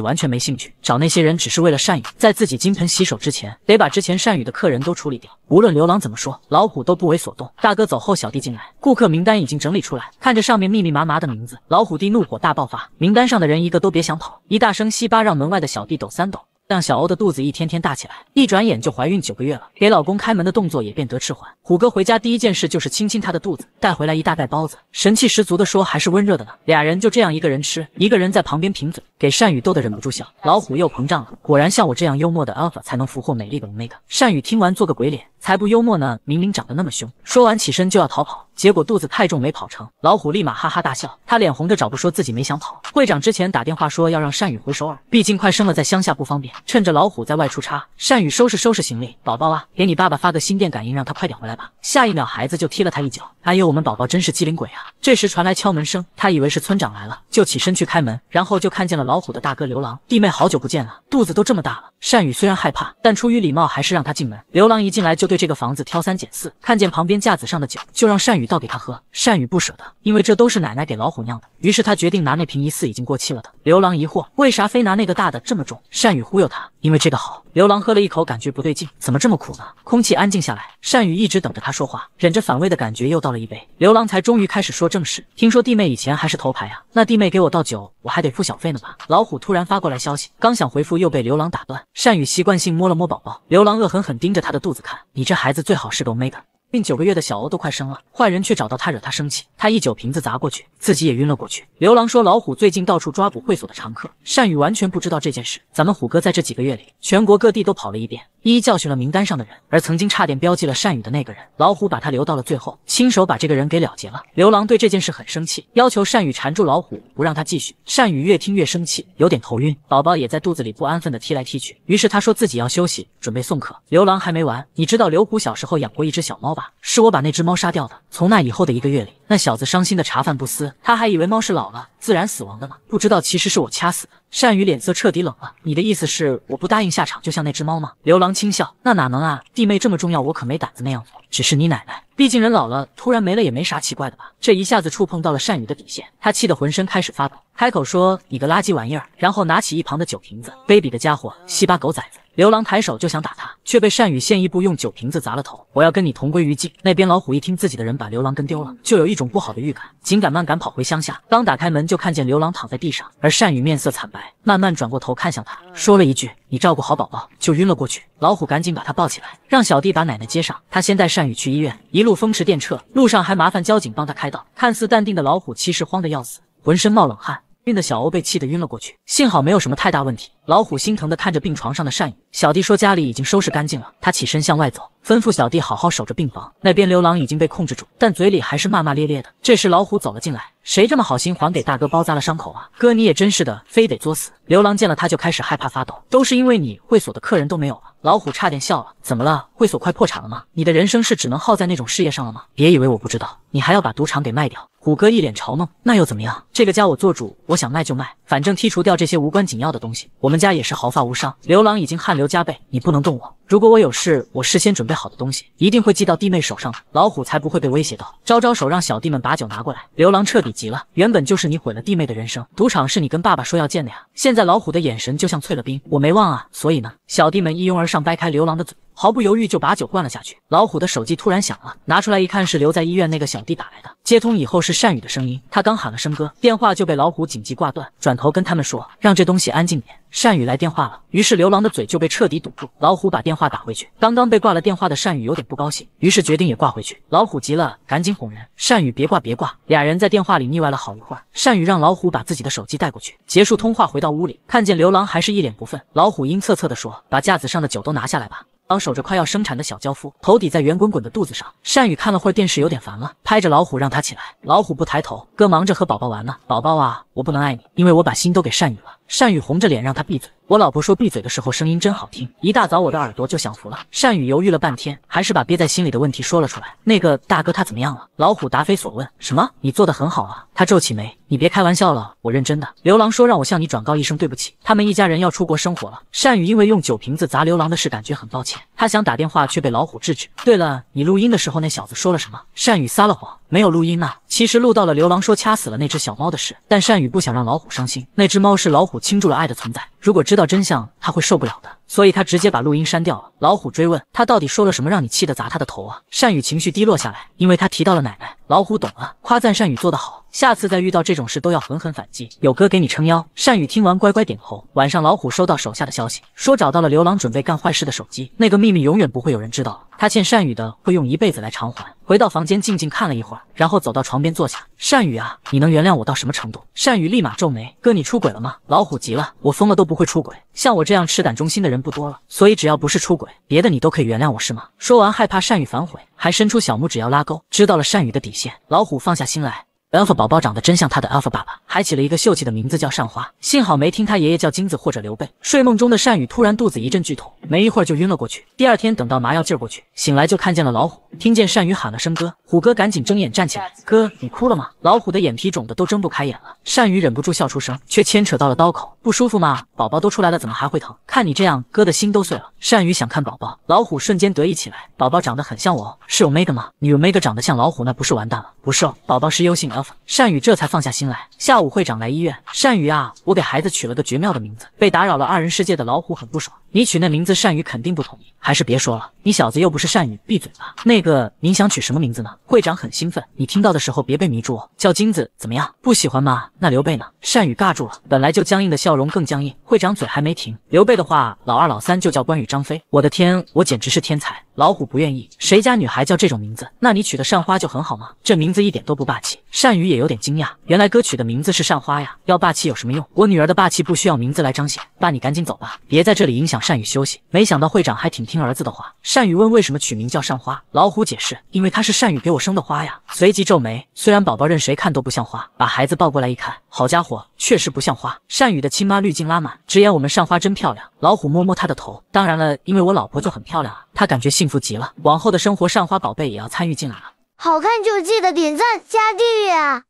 完全没兴趣。找那些人只是为了善宇，在自己金盆洗手之前，得把之前善宇的客人都处理掉。无论刘郎怎么说，老虎都不为所动。大哥走后，小弟进来，顾客名单已经整理出来。看着上面密密麻麻的名字，老虎弟怒火大爆发，名单上的人一个都别想跑。一大声“西巴”，让门外的小弟抖三抖。让小欧的肚子一天天大起来，一转眼就怀孕九个月了。给老公开门的动作也变得迟缓。虎哥回家第一件事就是亲亲她的肚子，带回来一大袋包子，神气十足的说：“还是温热的呢。”俩人就这样一个人吃，一个人在旁边贫嘴，给单宇逗得忍不住笑。老虎又膨胀了，果然像我这样幽默的 alpha 才能俘获美丽的 Omega。单宇听完做个鬼脸，才不幽默呢，明明长得那么凶。说完起身就要逃跑。结果肚子太重没跑成，老虎立马哈哈大笑。他脸红着找不说自己没想跑。会长之前打电话说要让善宇回首尔，毕竟快生了，在乡下不方便。趁着老虎在外出差，善宇收拾收拾行李。宝宝啊，给你爸爸发个心电感应，让他快点回来吧。下一秒，孩子就踢了他一脚。哎呦，我们宝宝真是机灵鬼啊！这时传来敲门声，他以为是村长来了，就起身去开门，然后就看见了老虎的大哥刘郎。弟妹，好久不见了，肚子都这么大了。单宇虽然害怕，但出于礼貌，还是让他进门。刘郎一进来就对这个房子挑三拣四，看见旁边架子上的酒，就让单宇倒给他喝。单宇不舍得，因为这都是奶奶给老虎酿的。于是他决定拿那瓶疑似已经过期了的。刘郎疑惑，为啥非拿那个大的，这么重？单宇忽悠他，因为这个好。刘郎喝了一口，感觉不对劲，怎么这么苦呢？空气安静下来，单宇一直等着他说话，忍着反胃的感觉又到。了一杯，刘郎才终于开始说正事。听说弟妹以前还是头牌啊，那弟妹给我倒酒，我还得付小费呢吧？老虎突然发过来消息，刚想回复，又被刘郎打断。善宇习惯性摸了摸宝宝，刘郎恶狠狠盯着他的肚子看，你这孩子最好是个 omega。孕九个月的小欧都快生了，坏人却找到他惹他生气，他一酒瓶子砸过去，自己也晕了过去。刘郎说老虎最近到处抓捕会所的常客，善宇完全不知道这件事。咱们虎哥在这几个月里，全国各地都跑了一遍。一一教训了名单上的人，而曾经差点标记了善宇的那个人，老虎把他留到了最后，亲手把这个人给了结了。刘郎对这件事很生气，要求善宇缠住老虎，不让他继续。善宇越听越生气，有点头晕，宝宝也在肚子里不安分的踢来踢去。于是他说自己要休息，准备送客。刘郎还没完，你知道刘虎小时候养过一只小猫吧？是我把那只猫杀掉的。从那以后的一个月里。那小子伤心的茶饭不思，他还以为猫是老了自然死亡的呢，不知道其实是我掐死的。单羽脸色彻底冷了，你的意思是我不答应下场就像那只猫吗？刘郎轻笑，那哪能啊，弟妹这么重要，我可没胆子那样做。只是你奶奶，毕竟人老了，突然没了也没啥奇怪的吧？这一下子触碰到了单羽的底线，他气得浑身开始发抖，开口说：“你个垃圾玩意儿！”然后拿起一旁的酒瓶子，卑鄙的家伙，西巴狗崽子。刘郎抬手就想打他，却被善宇先一步用酒瓶子砸了头。我要跟你同归于尽。那边老虎一听自己的人把刘郎跟丢了，就有一种不好的预感，紧赶慢赶跑回乡下。刚打开门就看见刘郎躺在地上，而善宇面色惨白，慢慢转过头看向他，说了一句：“你照顾好宝宝。”就晕了过去。老虎赶紧把他抱起来，让小弟把奶奶接上，他先带善宇去医院。一路风驰电掣，路上还麻烦交警帮他开道。看似淡定的老虎，其实慌得要死，浑身冒冷汗。晕的小欧被气得晕了过去，幸好没有什么太大问题。老虎心疼地看着病床上的善宇，小弟说家里已经收拾干净了。他起身向外走，吩咐小弟好好守着病房。那边刘郎已经被控制住，但嘴里还是骂骂咧咧的。这时老虎走了进来，谁这么好心还给大哥包扎了伤口啊？哥你也真是的，非得作死。刘郎见了他就开始害怕发抖，都是因为你会所的客人都没有了。老虎差点笑了，怎么了？会所快破产了吗？你的人生是只能耗在那种事业上了吗？别以为我不知道，你还要把赌场给卖掉。虎哥一脸嘲弄，那又怎么样？这个家我做主，我想卖就卖，反正剔除掉这些无关紧要的东西，我们家也是毫发无伤。刘郎已经汗流浃背，你不能动我，如果我有事，我事先准备好的东西一定会寄到弟妹手上的，老虎才不会被威胁到。招招手让小弟们把酒拿过来。刘郎彻底急了，原本就是你毁了弟妹的人生，赌场是你跟爸爸说要建的呀，现在老虎的眼神就像淬了冰，我没忘啊，所以呢，小弟们一拥而上，掰开刘郎的嘴。毫不犹豫就把酒灌了下去。老虎的手机突然响了，拿出来一看是留在医院那个小弟打来的。接通以后是善宇的声音，他刚喊了声哥，电话就被老虎紧急挂断。转头跟他们说，让这东西安静点。善宇来电话了，于是刘郎的嘴就被彻底堵住。老虎把电话打回去，刚刚被挂了电话的善宇有点不高兴，于是决定也挂回去。老虎急了，赶紧哄人。善宇别挂别挂，俩人在电话里腻歪了好一会儿。善宇让老虎把自己的手机带过去。结束通话，回到屋里，看见刘郎还是一脸不忿。老虎阴恻恻的说，把架子上的酒都拿下来吧。老守着快要生产的小娇夫，头抵在圆滚滚的肚子上。善宇看了会电视，有点烦了，拍着老虎让他起来。老虎不抬头，哥忙着和宝宝玩呢。宝宝啊，我不能爱你，因为我把心都给善宇了。单宇红着脸让他闭嘴。我老婆说闭嘴的时候声音真好听，一大早我的耳朵就享福了。单宇犹豫了半天，还是把憋在心里的问题说了出来：“那个大哥他怎么样了？”老虎答非所问：“什么？你做的很好啊。”他皱起眉：“你别开玩笑了，我认真的。”刘郎说让我向你转告一声对不起，他们一家人要出国生活了。单宇因为用酒瓶子砸刘郎的事，感觉很抱歉，他想打电话却被老虎制止。对了，你录音的时候那小子说了什么？单宇撒了谎。没有录音呐，其实录到了刘郎说掐死了那只小猫的事，但善宇不想让老虎伤心。那只猫是老虎倾注了爱的存在，如果知道真相，他会受不了的。所以他直接把录音删掉了。老虎追问他到底说了什么，让你气得砸他的头啊？善宇情绪低落下来，因为他提到了奶奶。老虎懂了，夸赞善宇做得好，下次再遇到这种事都要狠狠反击，有哥给你撑腰。善宇听完乖乖点头。晚上，老虎收到手下的消息，说找到了刘郎准备干坏事的手机，那个秘密永远不会有人知道了。他欠善宇的会用一辈子来偿还。回到房间，静静看了一会儿，然后走到床边坐下。善宇啊，你能原谅我到什么程度？善宇立马皱眉，哥你出轨了吗？老虎急了，我疯了都不会出轨，像我这样赤胆忠心的人。不多了，所以只要不是出轨，别的你都可以原谅我，是吗？说完，害怕善宇反悔，还伸出小拇指要拉钩。知道了善宇的底线，老虎放下心来。Alpha 宝宝长得真像他的 Alpha 爸爸，还起了一个秀气的名字叫善花。幸好没听他爷爷叫金子或者刘备。睡梦中的善宇突然肚子一阵剧痛，没一会儿就晕了过去。第二天等到麻药劲儿过去，醒来就看见了老虎，听见善宇喊了声哥，虎哥赶紧睁眼站起来。哥，你哭了吗？老虎的眼皮肿的都睁不开眼了。善宇忍不住笑出声，却牵扯到了刀口，不舒服吗？宝宝都出来了，怎么还会疼？看你这样，哥的心都碎了。善宇想看宝宝，老虎瞬间得意起来。宝宝长得很像我，是 Omega 吗？你 Omega 长得像老虎，那不是完蛋了？不是哦，宝宝是优姓的。善宇这才放下心来。下午会长来医院。善宇啊，我给孩子取了个绝妙的名字。被打扰了二人世界的老虎很不爽。你取那名字，善宇肯定不同意，还是别说了。你小子又不是善宇，闭嘴吧。那个，您想取什么名字呢？会长很兴奋。你听到的时候别被迷住。叫金子怎么样？不喜欢吗？那刘备呢？善宇尬住了，本来就僵硬的笑容更僵硬。会长嘴还没停，刘备的话，老二老三就叫关羽、张飞。我的天，我简直是天才！老虎不愿意，谁家女孩叫这种名字？那你取的善花就很好吗？这名字一点都不霸气。善宇也有点惊讶，原来歌曲的名字是善花呀？要霸气有什么用？我女儿的霸气不需要名字来彰显。爸，你赶紧走吧，别在这里影响。善宇休息，没想到会长还挺听儿子的话。善宇问为什么取名叫善花，老虎解释，因为他是善宇给我生的花呀。随即皱眉，虽然宝宝任谁看都不像花，把孩子抱过来一看，好家伙，确实不像花。善宇的亲妈滤镜拉满，直言我们善花真漂亮。老虎摸摸他的头，当然了，因为我老婆就很漂亮啊。他感觉幸福极了，往后的生活善花宝贝也要参与进来了。好看就记得点赞加订阅啊！